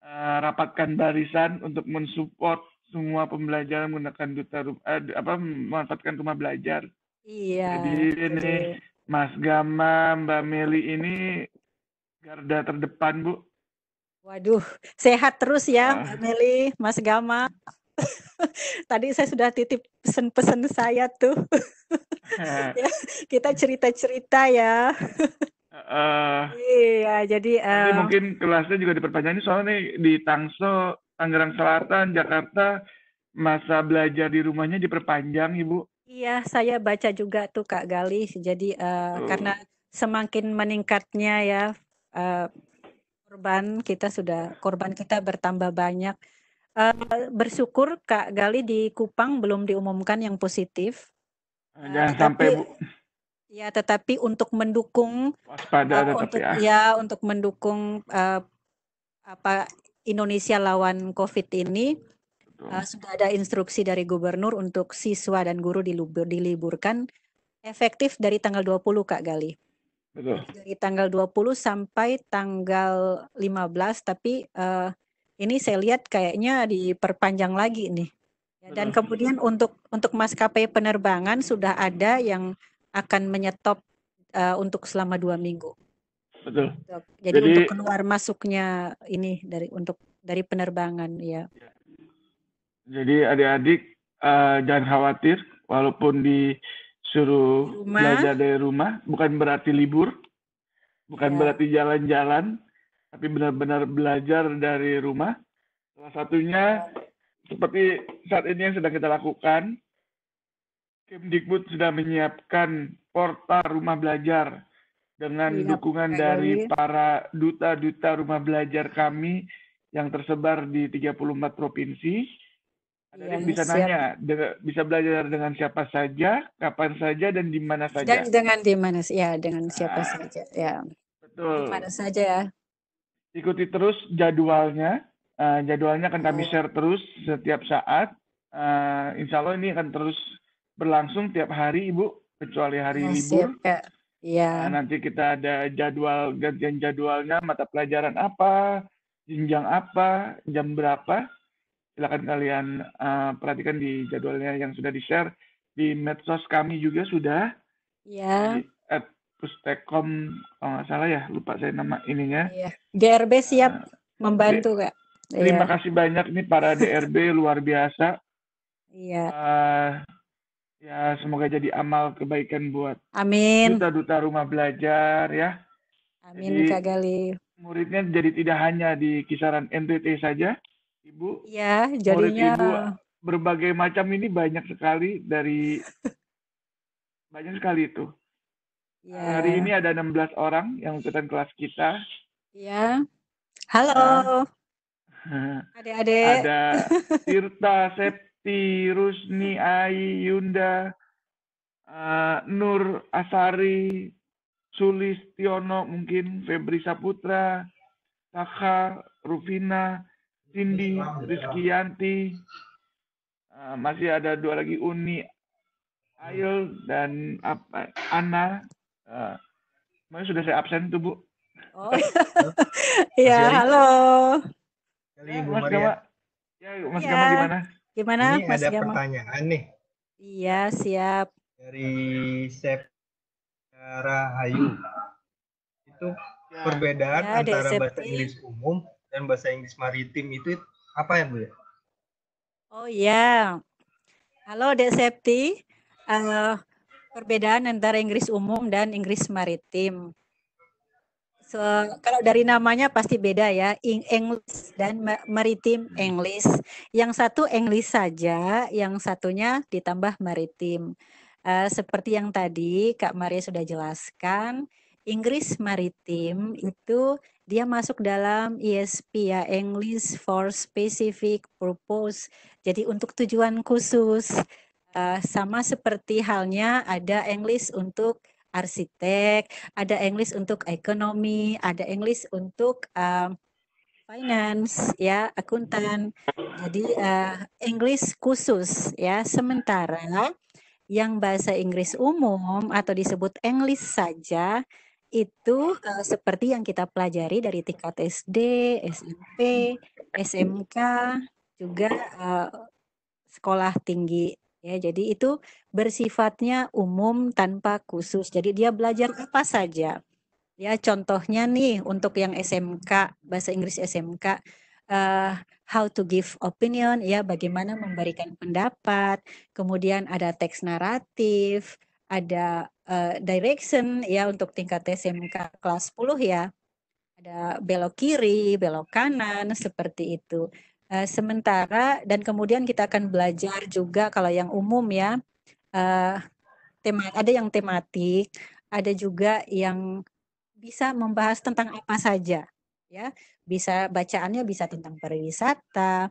Speaker 2: uh, rapatkan barisan untuk mensupport semua pembelajaran menggunakan duta eh, apa memanfaatkan rumah belajar.
Speaker 3: Iya. Jadi ini
Speaker 2: Mas Gama, Mbak Meli ini garda terdepan, Bu.
Speaker 1: Waduh, sehat terus ya, ah. Mbak Meli, Mas Gama. Tadi saya sudah titip pesan-pesan saya tuh.
Speaker 2: ya,
Speaker 1: kita cerita-cerita ya.
Speaker 2: Uh,
Speaker 1: iya, jadi uh,
Speaker 2: mungkin kelasnya juga diperpanjang ini soalnya nih di Tangsel Tangerang Selatan, Jakarta, masa belajar di rumahnya diperpanjang, Ibu.
Speaker 1: Iya, saya baca juga tuh Kak Gali, Jadi uh, oh. karena semakin meningkatnya ya uh, korban kita sudah korban kita bertambah banyak. Uh, bersyukur Kak Gali di Kupang belum diumumkan yang positif.
Speaker 2: Ah, jangan uh, sampai tapi, Bu.
Speaker 1: Ya, tetapi untuk mendukung
Speaker 2: waspada uh, untuk ya. ya
Speaker 1: untuk mendukung uh, apa Indonesia lawan COVID ini oh. uh, sudah ada instruksi dari gubernur untuk siswa dan guru dilubur, diliburkan efektif dari tanggal 20 Kak Gali. Betul. Dari tanggal 20 sampai tanggal 15 tapi uh, ini saya lihat kayaknya diperpanjang lagi nih. Dan kemudian untuk untuk maskapai penerbangan sudah ada yang akan menyetop uh, untuk selama dua minggu betul. jadi, jadi untuk keluar masuknya ini dari untuk dari penerbangan ya.
Speaker 2: Jadi adik-adik uh, jangan khawatir walaupun disuruh rumah. belajar dari rumah bukan berarti libur, bukan ya. berarti jalan-jalan, tapi benar-benar belajar dari rumah. Salah satunya ya. seperti saat ini yang sedang kita lakukan, Kemdikbud sudah menyiapkan portal rumah belajar dengan iya, dukungan dari para duta-duta rumah belajar kami yang tersebar di 34 provinsi. Ada provinsi.
Speaker 3: Iya, yang bisa siap. nanya,
Speaker 2: de- bisa belajar dengan siapa saja, kapan saja, dan di mana saja. Dan dengan
Speaker 1: di mana, ya, dengan nah. siapa ah, saja, ya.
Speaker 2: Betul. Di mana saja ya. Ikuti terus jadwalnya, uh, jadwalnya akan kami iya. share terus setiap saat. Uh, insya Allah ini akan terus berlangsung tiap hari, Ibu, kecuali hari nah, libur. Iya. Nah, nanti kita ada jadwal gantian jadwalnya mata pelajaran apa, jenjang apa, jam berapa. Silakan kalian uh, perhatikan di jadwalnya yang sudah di-share di medsos kami juga sudah.
Speaker 3: Iya.
Speaker 2: At Pustekom kalau nggak salah ya, lupa saya nama ininya. Iya.
Speaker 1: DRB siap uh, membantu, Kak.
Speaker 2: Terima iya. kasih banyak nih para DRB luar biasa. Iya. Uh, Ya, semoga jadi amal kebaikan buat Amin. duta-duta rumah belajar ya. Amin jadi, Kak Galih. Muridnya jadi tidak hanya di kisaran NTT saja, Ibu. Iya, jadinya murid Ibu berbagai macam ini banyak sekali dari banyak sekali itu. Ya. Hari ini ada 16 orang yang ikutan kelas kita.
Speaker 1: Iya. Halo.
Speaker 2: Adik-adik. Ada Tirta, Sep, Ti Rusni Ai Yunda uh, Nur Asari Sulistiono mungkin Febri Saputra Saka Rufina Cindy Rizkyanti uh, masih ada dua lagi Uni Ail dan apa Ana uh, sudah saya absen tuh Bu
Speaker 3: Oh iya halo
Speaker 2: Ya, Mas Gama,
Speaker 3: ya, Mas ya. Gama gimana? Gimana Ini Mas ada Gama? pertanyaan nih.
Speaker 1: Iya, siap. Dari Sep Hayu. Itu ya.
Speaker 4: perbedaan ya, antara bahasa Inggris umum dan bahasa Inggris maritim itu apa ya, Bu? Ya?
Speaker 1: Oh iya. Halo Dek Septi. Uh, perbedaan antara Inggris umum dan Inggris maritim. So, kalau dari namanya pasti beda ya, English dan Maritim hmm. English. Yang satu English saja, yang satunya ditambah Maritim. Uh, seperti yang tadi Kak Maria sudah jelaskan, Inggris Maritim itu dia masuk dalam ESP ya, English for Specific Purpose. Jadi untuk tujuan khusus, uh, sama seperti halnya ada English untuk arsitek, ada English untuk ekonomi, ada English untuk um, finance ya akuntan jadi uh, English khusus ya sementara yang bahasa Inggris umum atau disebut English saja itu uh, seperti yang kita pelajari dari tingkat SD, SMP, SMK juga uh, sekolah tinggi Ya, jadi itu bersifatnya umum tanpa khusus. Jadi dia belajar apa saja. Ya, contohnya nih untuk yang SMK, bahasa Inggris SMK, uh, eh, how to give opinion, ya bagaimana memberikan pendapat, kemudian ada teks naratif, ada uh, direction ya untuk tingkat SMK kelas 10 ya. Ada belok kiri, belok kanan seperti itu. Uh, sementara dan kemudian kita akan belajar juga kalau yang umum ya uh, tema ada yang tematik, ada juga yang bisa membahas tentang apa saja ya. Bisa bacaannya bisa tentang pariwisata,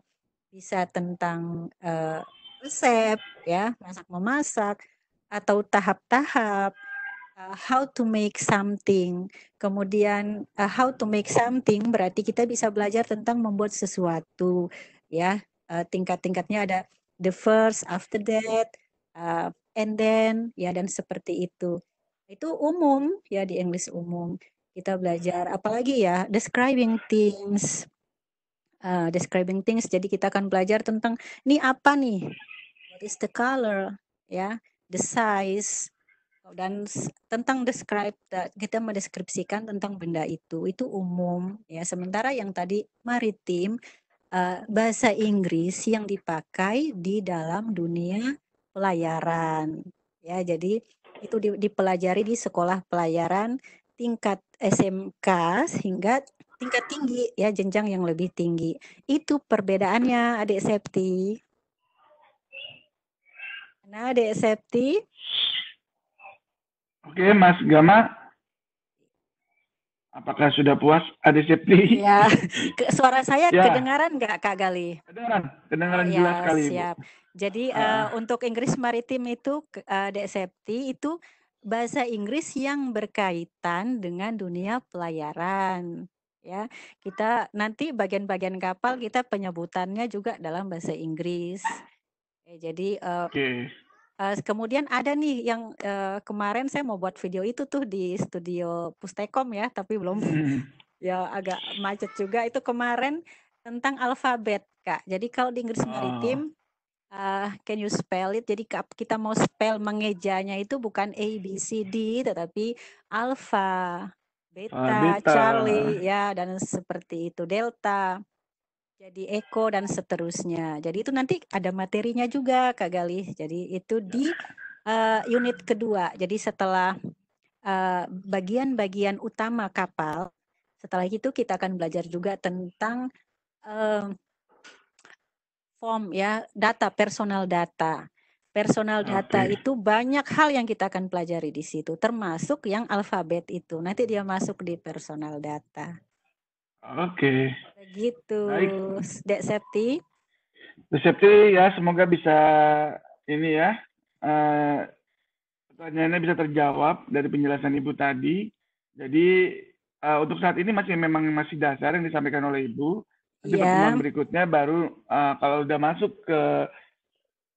Speaker 1: bisa tentang uh, resep ya, masak memasak atau tahap-tahap uh, how to make something. Kemudian uh, how to make something berarti kita bisa belajar tentang membuat sesuatu ya. Uh, tingkat-tingkatnya ada the first, after that, uh, and then ya dan seperti itu. Itu umum ya di Inggris umum. Kita belajar apalagi ya describing things. Uh, describing things jadi kita akan belajar tentang ini apa nih? What is the color? Ya, the size, Gitu. dan tentang describe kita mendeskripsikan tentang benda itu itu umum ya sementara yang tadi maritim eh, bahasa Inggris yang dipakai di dalam dunia pelayaran ya jadi itu dipelajari di sekolah pelayaran tingkat SMK hingga tingkat tinggi ya jenjang yang lebih tinggi itu perbedaannya adik Septi nah adik Septi
Speaker 2: Oke, Mas Gama. Apakah sudah puas Ade Septi? Ya,
Speaker 1: suara saya ya. kedengaran nggak Kak Gali? Kedengaran,
Speaker 2: kedengaran ya, jelas sekali. Siap.
Speaker 1: Jadi uh. uh, untuk Inggris Maritim itu uh, eh, Ade Septi itu bahasa Inggris yang berkaitan dengan dunia pelayaran. Ya, kita nanti bagian-bagian kapal kita penyebutannya juga dalam bahasa Inggris. Eh, jadi uh, okay. Uh, kemudian ada nih yang uh, kemarin saya mau buat video itu tuh di studio Pustekom ya, tapi belum hmm, hmm, hmm. ya agak macet juga itu kemarin tentang alfabet kak. Jadi kalau di Inggris Maritim, uh, can you spell it? Jadi kita mau spell mengejanya itu bukan A B C D, tetapi alfa, beta, ah, beta. Charlie ya dan seperti itu delta jadi eko dan seterusnya. Jadi itu nanti ada materinya juga Kak Galih. Jadi itu di uh, unit kedua. Jadi setelah eh, bagian-bagian uh, utama kapal, setelah itu kita akan belajar juga tentang uh, form ya, data personal data. Personal data okay. itu banyak hal yang kita akan pelajari di situ, termasuk yang alfabet itu. Nanti dia masuk di personal
Speaker 2: data. Oke.
Speaker 1: Okay. Gitu. Dek Septi.
Speaker 2: Dek Septi ya semoga bisa ini ya. Uh, pertanyaannya bisa terjawab dari penjelasan Ibu tadi. Jadi uh, untuk saat ini masih memang masih dasar yang disampaikan oleh Ibu. Nanti yeah. pertemuan berikutnya baru uh, kalau udah masuk ke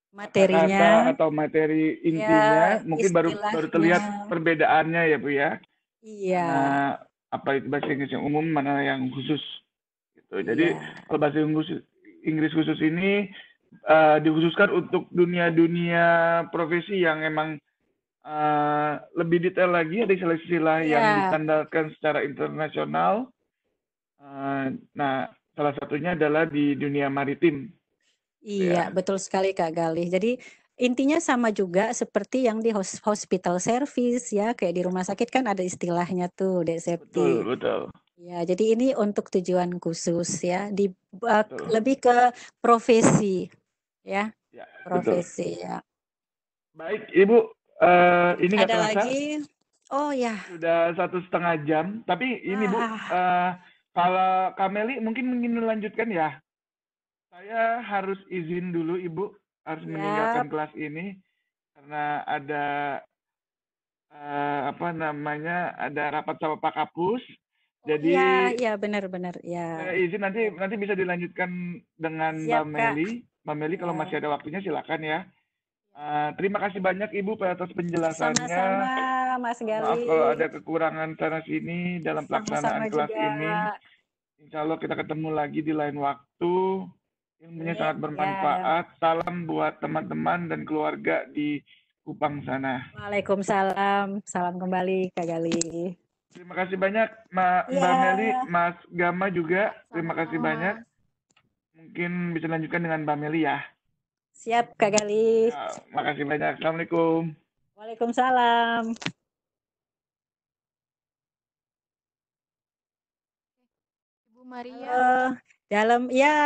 Speaker 4: materinya
Speaker 2: atau materi iya, intinya ya, mungkin baru baru terlihat perbedaannya ya Bu ya.
Speaker 3: Iya. Nah,
Speaker 2: apa itu bahasa Inggris yang umum mana yang khusus gitu iya. jadi yeah. kalau bahasa Inggris Inggris khusus ini uh, dikhususkan untuk dunia-dunia profesi yang emang uh, lebih detail lagi ada istilah-istilah yeah. yang iya. ditandarkan secara internasional uh, nah salah satunya adalah di dunia maritim gitu
Speaker 1: Iya, ya. betul sekali Kak Galih. Jadi intinya sama juga seperti yang di hospital service ya kayak di rumah sakit kan ada istilahnya tuh dek Betul, betul. Ya, jadi ini untuk tujuan khusus ya, di uh, lebih ke
Speaker 2: profesi
Speaker 1: ya. ya profesi
Speaker 2: betul. ya. Baik, Ibu, uh, ini ada terasa. lagi. Oh ya. Sudah satu setengah jam, tapi ini ah. Bu uh, kalau Kameli mungkin ingin melanjutkan ya. Saya harus izin dulu Ibu harus yep. meninggalkan kelas ini karena ada uh, apa namanya ada rapat sama Pak Kapus. Oh, Jadi ya, ya
Speaker 1: benar-benar ya. Uh,
Speaker 2: izin nanti nanti bisa dilanjutkan dengan Siap, Mbak Meli. Mbak Meli ya. kalau iya. masih ada waktunya silakan ya. Uh, terima kasih banyak Ibu atas penjelasannya. Sama-sama
Speaker 1: Mas Maaf kalau ada
Speaker 2: kekurangan sana sini dalam pelaksanaan Sama-sama kelas juga. ini. Insya Allah kita ketemu lagi di lain waktu. Ilmunya iya. sangat bermanfaat. Ya. Salam buat teman-teman dan keluarga di Kupang sana.
Speaker 1: Waalaikumsalam. Salam kembali Kak Gali.
Speaker 2: Terima kasih banyak Ma, yeah. Mbak iya. Meli, Mas Gama juga. Terima kasih banyak. Mungkin bisa lanjutkan dengan Mbak Meli ya.
Speaker 1: Siap Kak Gali. Ya,
Speaker 2: terima makasih banyak. Assalamualaikum.
Speaker 1: Waalaikumsalam.
Speaker 4: Ibu Maria. Halo.
Speaker 1: Dalam ya.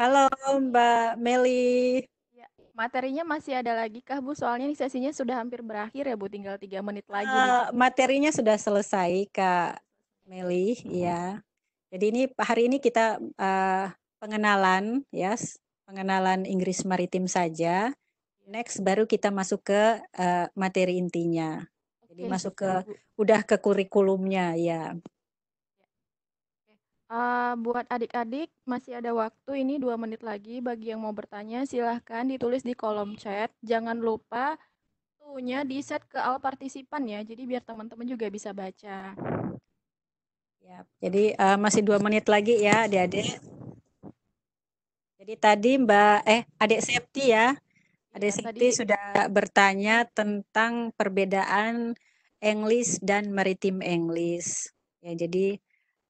Speaker 1: Halo Mbak
Speaker 4: Meli. Ya, materinya masih ada lagi kah Bu? Soalnya ini sesinya sudah hampir berakhir ya Bu, tinggal tiga menit lagi. Uh,
Speaker 1: materinya sudah selesai Kak Meli, hmm. ya. Jadi ini hari ini kita uh, pengenalan, ya, yes, pengenalan Inggris maritim saja. Ya. Next baru kita masuk ke uh, materi intinya. Jadi okay, masuk ke udah ke kurikulumnya ya.
Speaker 4: Uh, buat adik-adik, masih ada waktu ini dua menit lagi. Bagi yang mau bertanya, silahkan ditulis di kolom chat. Jangan lupa tuhnya di set ke all partisipan ya, jadi biar teman-teman juga bisa baca.
Speaker 1: Ya, jadi uh, masih dua menit lagi ya adik-adik. Jadi tadi Mbak, eh adik Septi ya, iya, adik ya, Septi tadi... sudah bertanya tentang perbedaan English dan Maritime English. Ya, jadi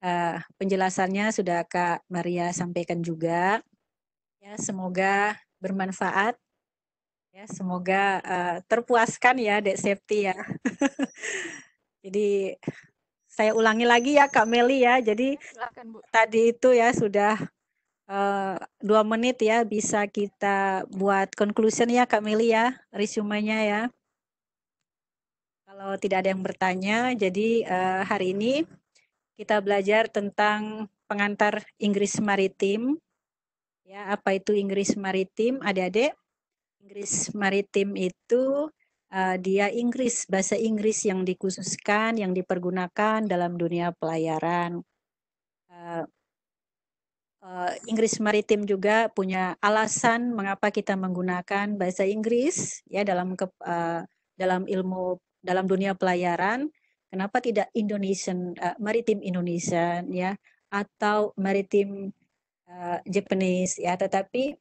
Speaker 1: Uh, penjelasannya sudah Kak Maria sampaikan juga. Ya, semoga bermanfaat. Ya, semoga uh, terpuaskan ya Dek Septi ya. Jadi saya ulangi lagi ya Kak Meli ya. Jadi ya, Silahkan, Bu. tadi itu ya sudah uh, dua menit ya bisa kita buat conclusion ya Kak Meli ya, resumenya ya. Kalau tidak ada yang bertanya, jadi uh, hari ini kita belajar tentang pengantar Inggris Maritim. Ya, apa itu Inggris Maritim? Adik-adik, Inggris Maritim itu uh, dia Inggris, bahasa Inggris yang dikhususkan, yang dipergunakan dalam dunia pelayaran. Uh, uh, Inggris Maritim juga punya alasan mengapa kita menggunakan bahasa Inggris ya dalam ke, uh, dalam ilmu dalam dunia pelayaran Kenapa tidak Indonesian uh, eh, Maritime Indonesian ya atau maritim uh, Japanese ya tetapi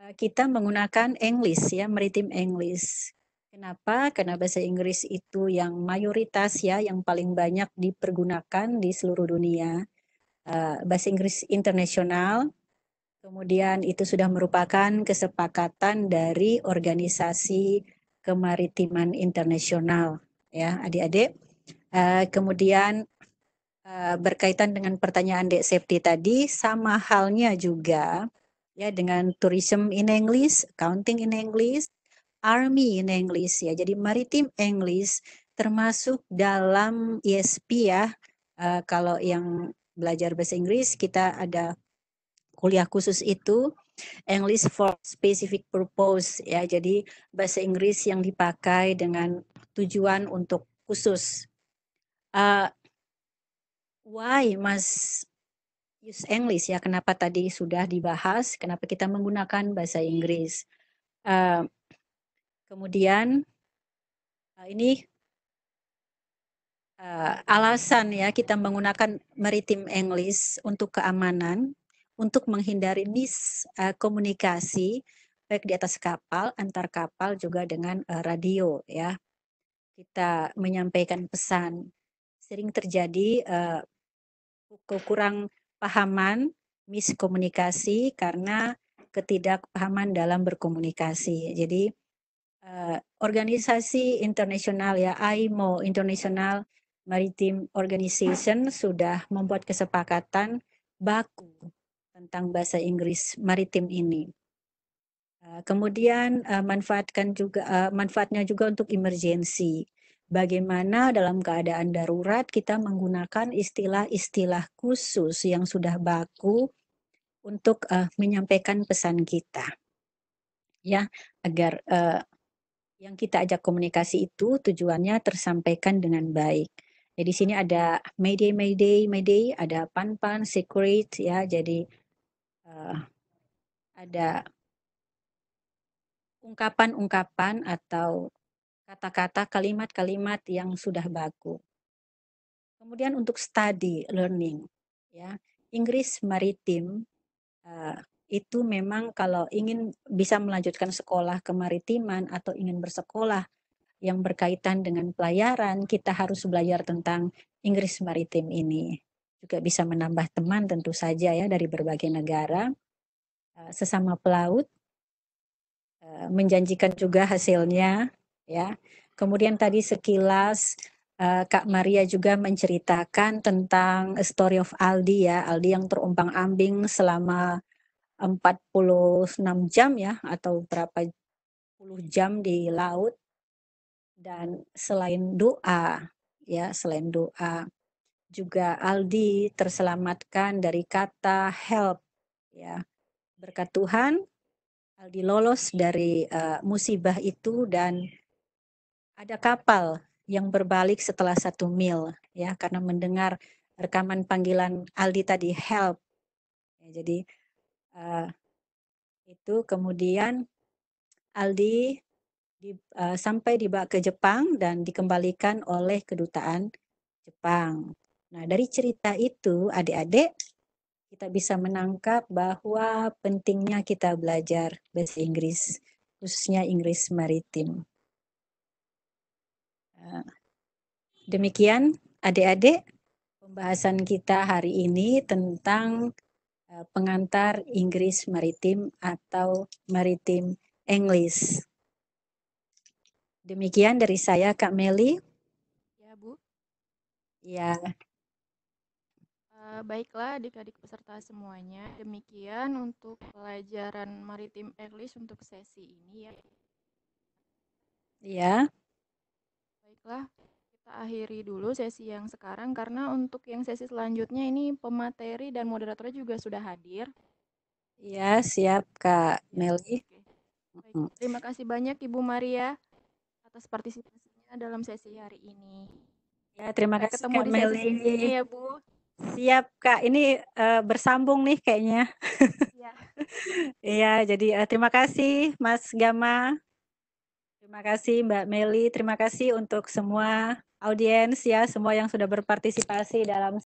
Speaker 1: uh, kita menggunakan English ya maritim English. Kenapa? Karena bahasa Inggris itu yang mayoritas ya yang paling banyak dipergunakan di seluruh dunia. Uh, bahasa Inggris internasional Kemudian itu sudah merupakan kesepakatan dari organisasi kemaritiman internasional ya adik-adik. Uh, kemudian uh, berkaitan dengan pertanyaan Dek Septi tadi, sama halnya juga ya dengan tourism in English, accounting in English, army in English ya. Jadi maritim English termasuk dalam ISP e ya. Uh, kalau yang belajar bahasa Inggris kita ada kuliah khusus itu English for specific purpose ya. Jadi bahasa Inggris yang dipakai dengan tujuan untuk khusus. Uh, why must use English ya? Kenapa tadi sudah dibahas? Kenapa kita menggunakan bahasa Inggris? Uh, kemudian uh, ini uh, alasan ya kita menggunakan maritime English untuk keamanan, untuk menghindari mis uh, baik di atas kapal, antar kapal juga dengan uh, radio ya kita menyampaikan pesan sering terjadi uh, eh, kekurang pahaman, miskomunikasi karena ketidakpahaman dalam berkomunikasi. Jadi uh, organisasi internasional ya IMO International Maritime Organization sudah membuat kesepakatan baku tentang bahasa Inggris maritim ini. Eh, kemudian eh, manfaatkan juga eh, manfaatnya juga untuk emergensi. Bagaimana dalam keadaan darurat kita menggunakan istilah-istilah khusus yang sudah baku untuk uh, menyampaikan pesan kita. Ya, agar uh, yang kita ajak komunikasi itu tujuannya tersampaikan dengan baik. Jadi ya, di sini ada Mayday, Mayday, Mayday, ada Pan Pan, Secret, ya. Jadi uh, ada ungkapan-ungkapan atau kata-kata kalimat-kalimat yang sudah baku. Kemudian untuk study learning, ya Inggris maritim uh, itu memang kalau ingin bisa melanjutkan sekolah kemaritiman atau ingin bersekolah yang berkaitan dengan pelayaran, kita harus belajar tentang Inggris maritim ini. Juga bisa menambah teman tentu saja ya dari berbagai negara, eh, sesama pelaut, Eh, menjanjikan juga hasilnya ya. Kemudian tadi sekilas eh, Kak Maria juga menceritakan tentang story of Aldi ya, Aldi yang terumpang-ambing selama 46 jam ya atau berapa puluh jam di laut dan selain doa ya selain doa juga Aldi terselamatkan dari kata help ya berkat Tuhan Aldi lolos dari uh, musibah itu dan ada kapal yang berbalik setelah satu mil ya karena mendengar rekaman panggilan Aldi tadi help ya, jadi uh, itu kemudian Aldi di, uh, sampai dibawa ke Jepang dan dikembalikan oleh kedutaan Jepang. Nah, dari cerita itu, adik-adik kita bisa menangkap bahwa pentingnya kita belajar bahasa Inggris, khususnya Inggris maritim. Nah, demikian adik-adik pembahasan kita hari ini tentang eh, pengantar Inggris maritim atau maritim English. Demikian dari saya Kak Meli. Ya, Bu. Ya.
Speaker 4: Eh, baiklah adik-adik peserta semuanya, demikian untuk pelajaran Maritim English untuk sesi ini ya. Iya. Baiklah, kita akhiri dulu sesi yang sekarang karena untuk yang sesi selanjutnya ini pemateri dan moderatornya juga sudah hadir.
Speaker 1: Iya, siap Kak iya, Meli. Baik,
Speaker 4: terima kasih banyak Ibu Maria atas partisipasinya dalam sesi hari ini. Ya, terima kasih ketemu Kak di sesi Meli. ini ya, Bu.
Speaker 1: Siap Kak, ini uh, bersambung nih kayaknya. Iya. Iya, jadi uh, terima kasih Mas Gama. Terima kasih Mbak Meli, terima kasih untuk semua audiens ya, semua yang sudah berpartisipasi dalam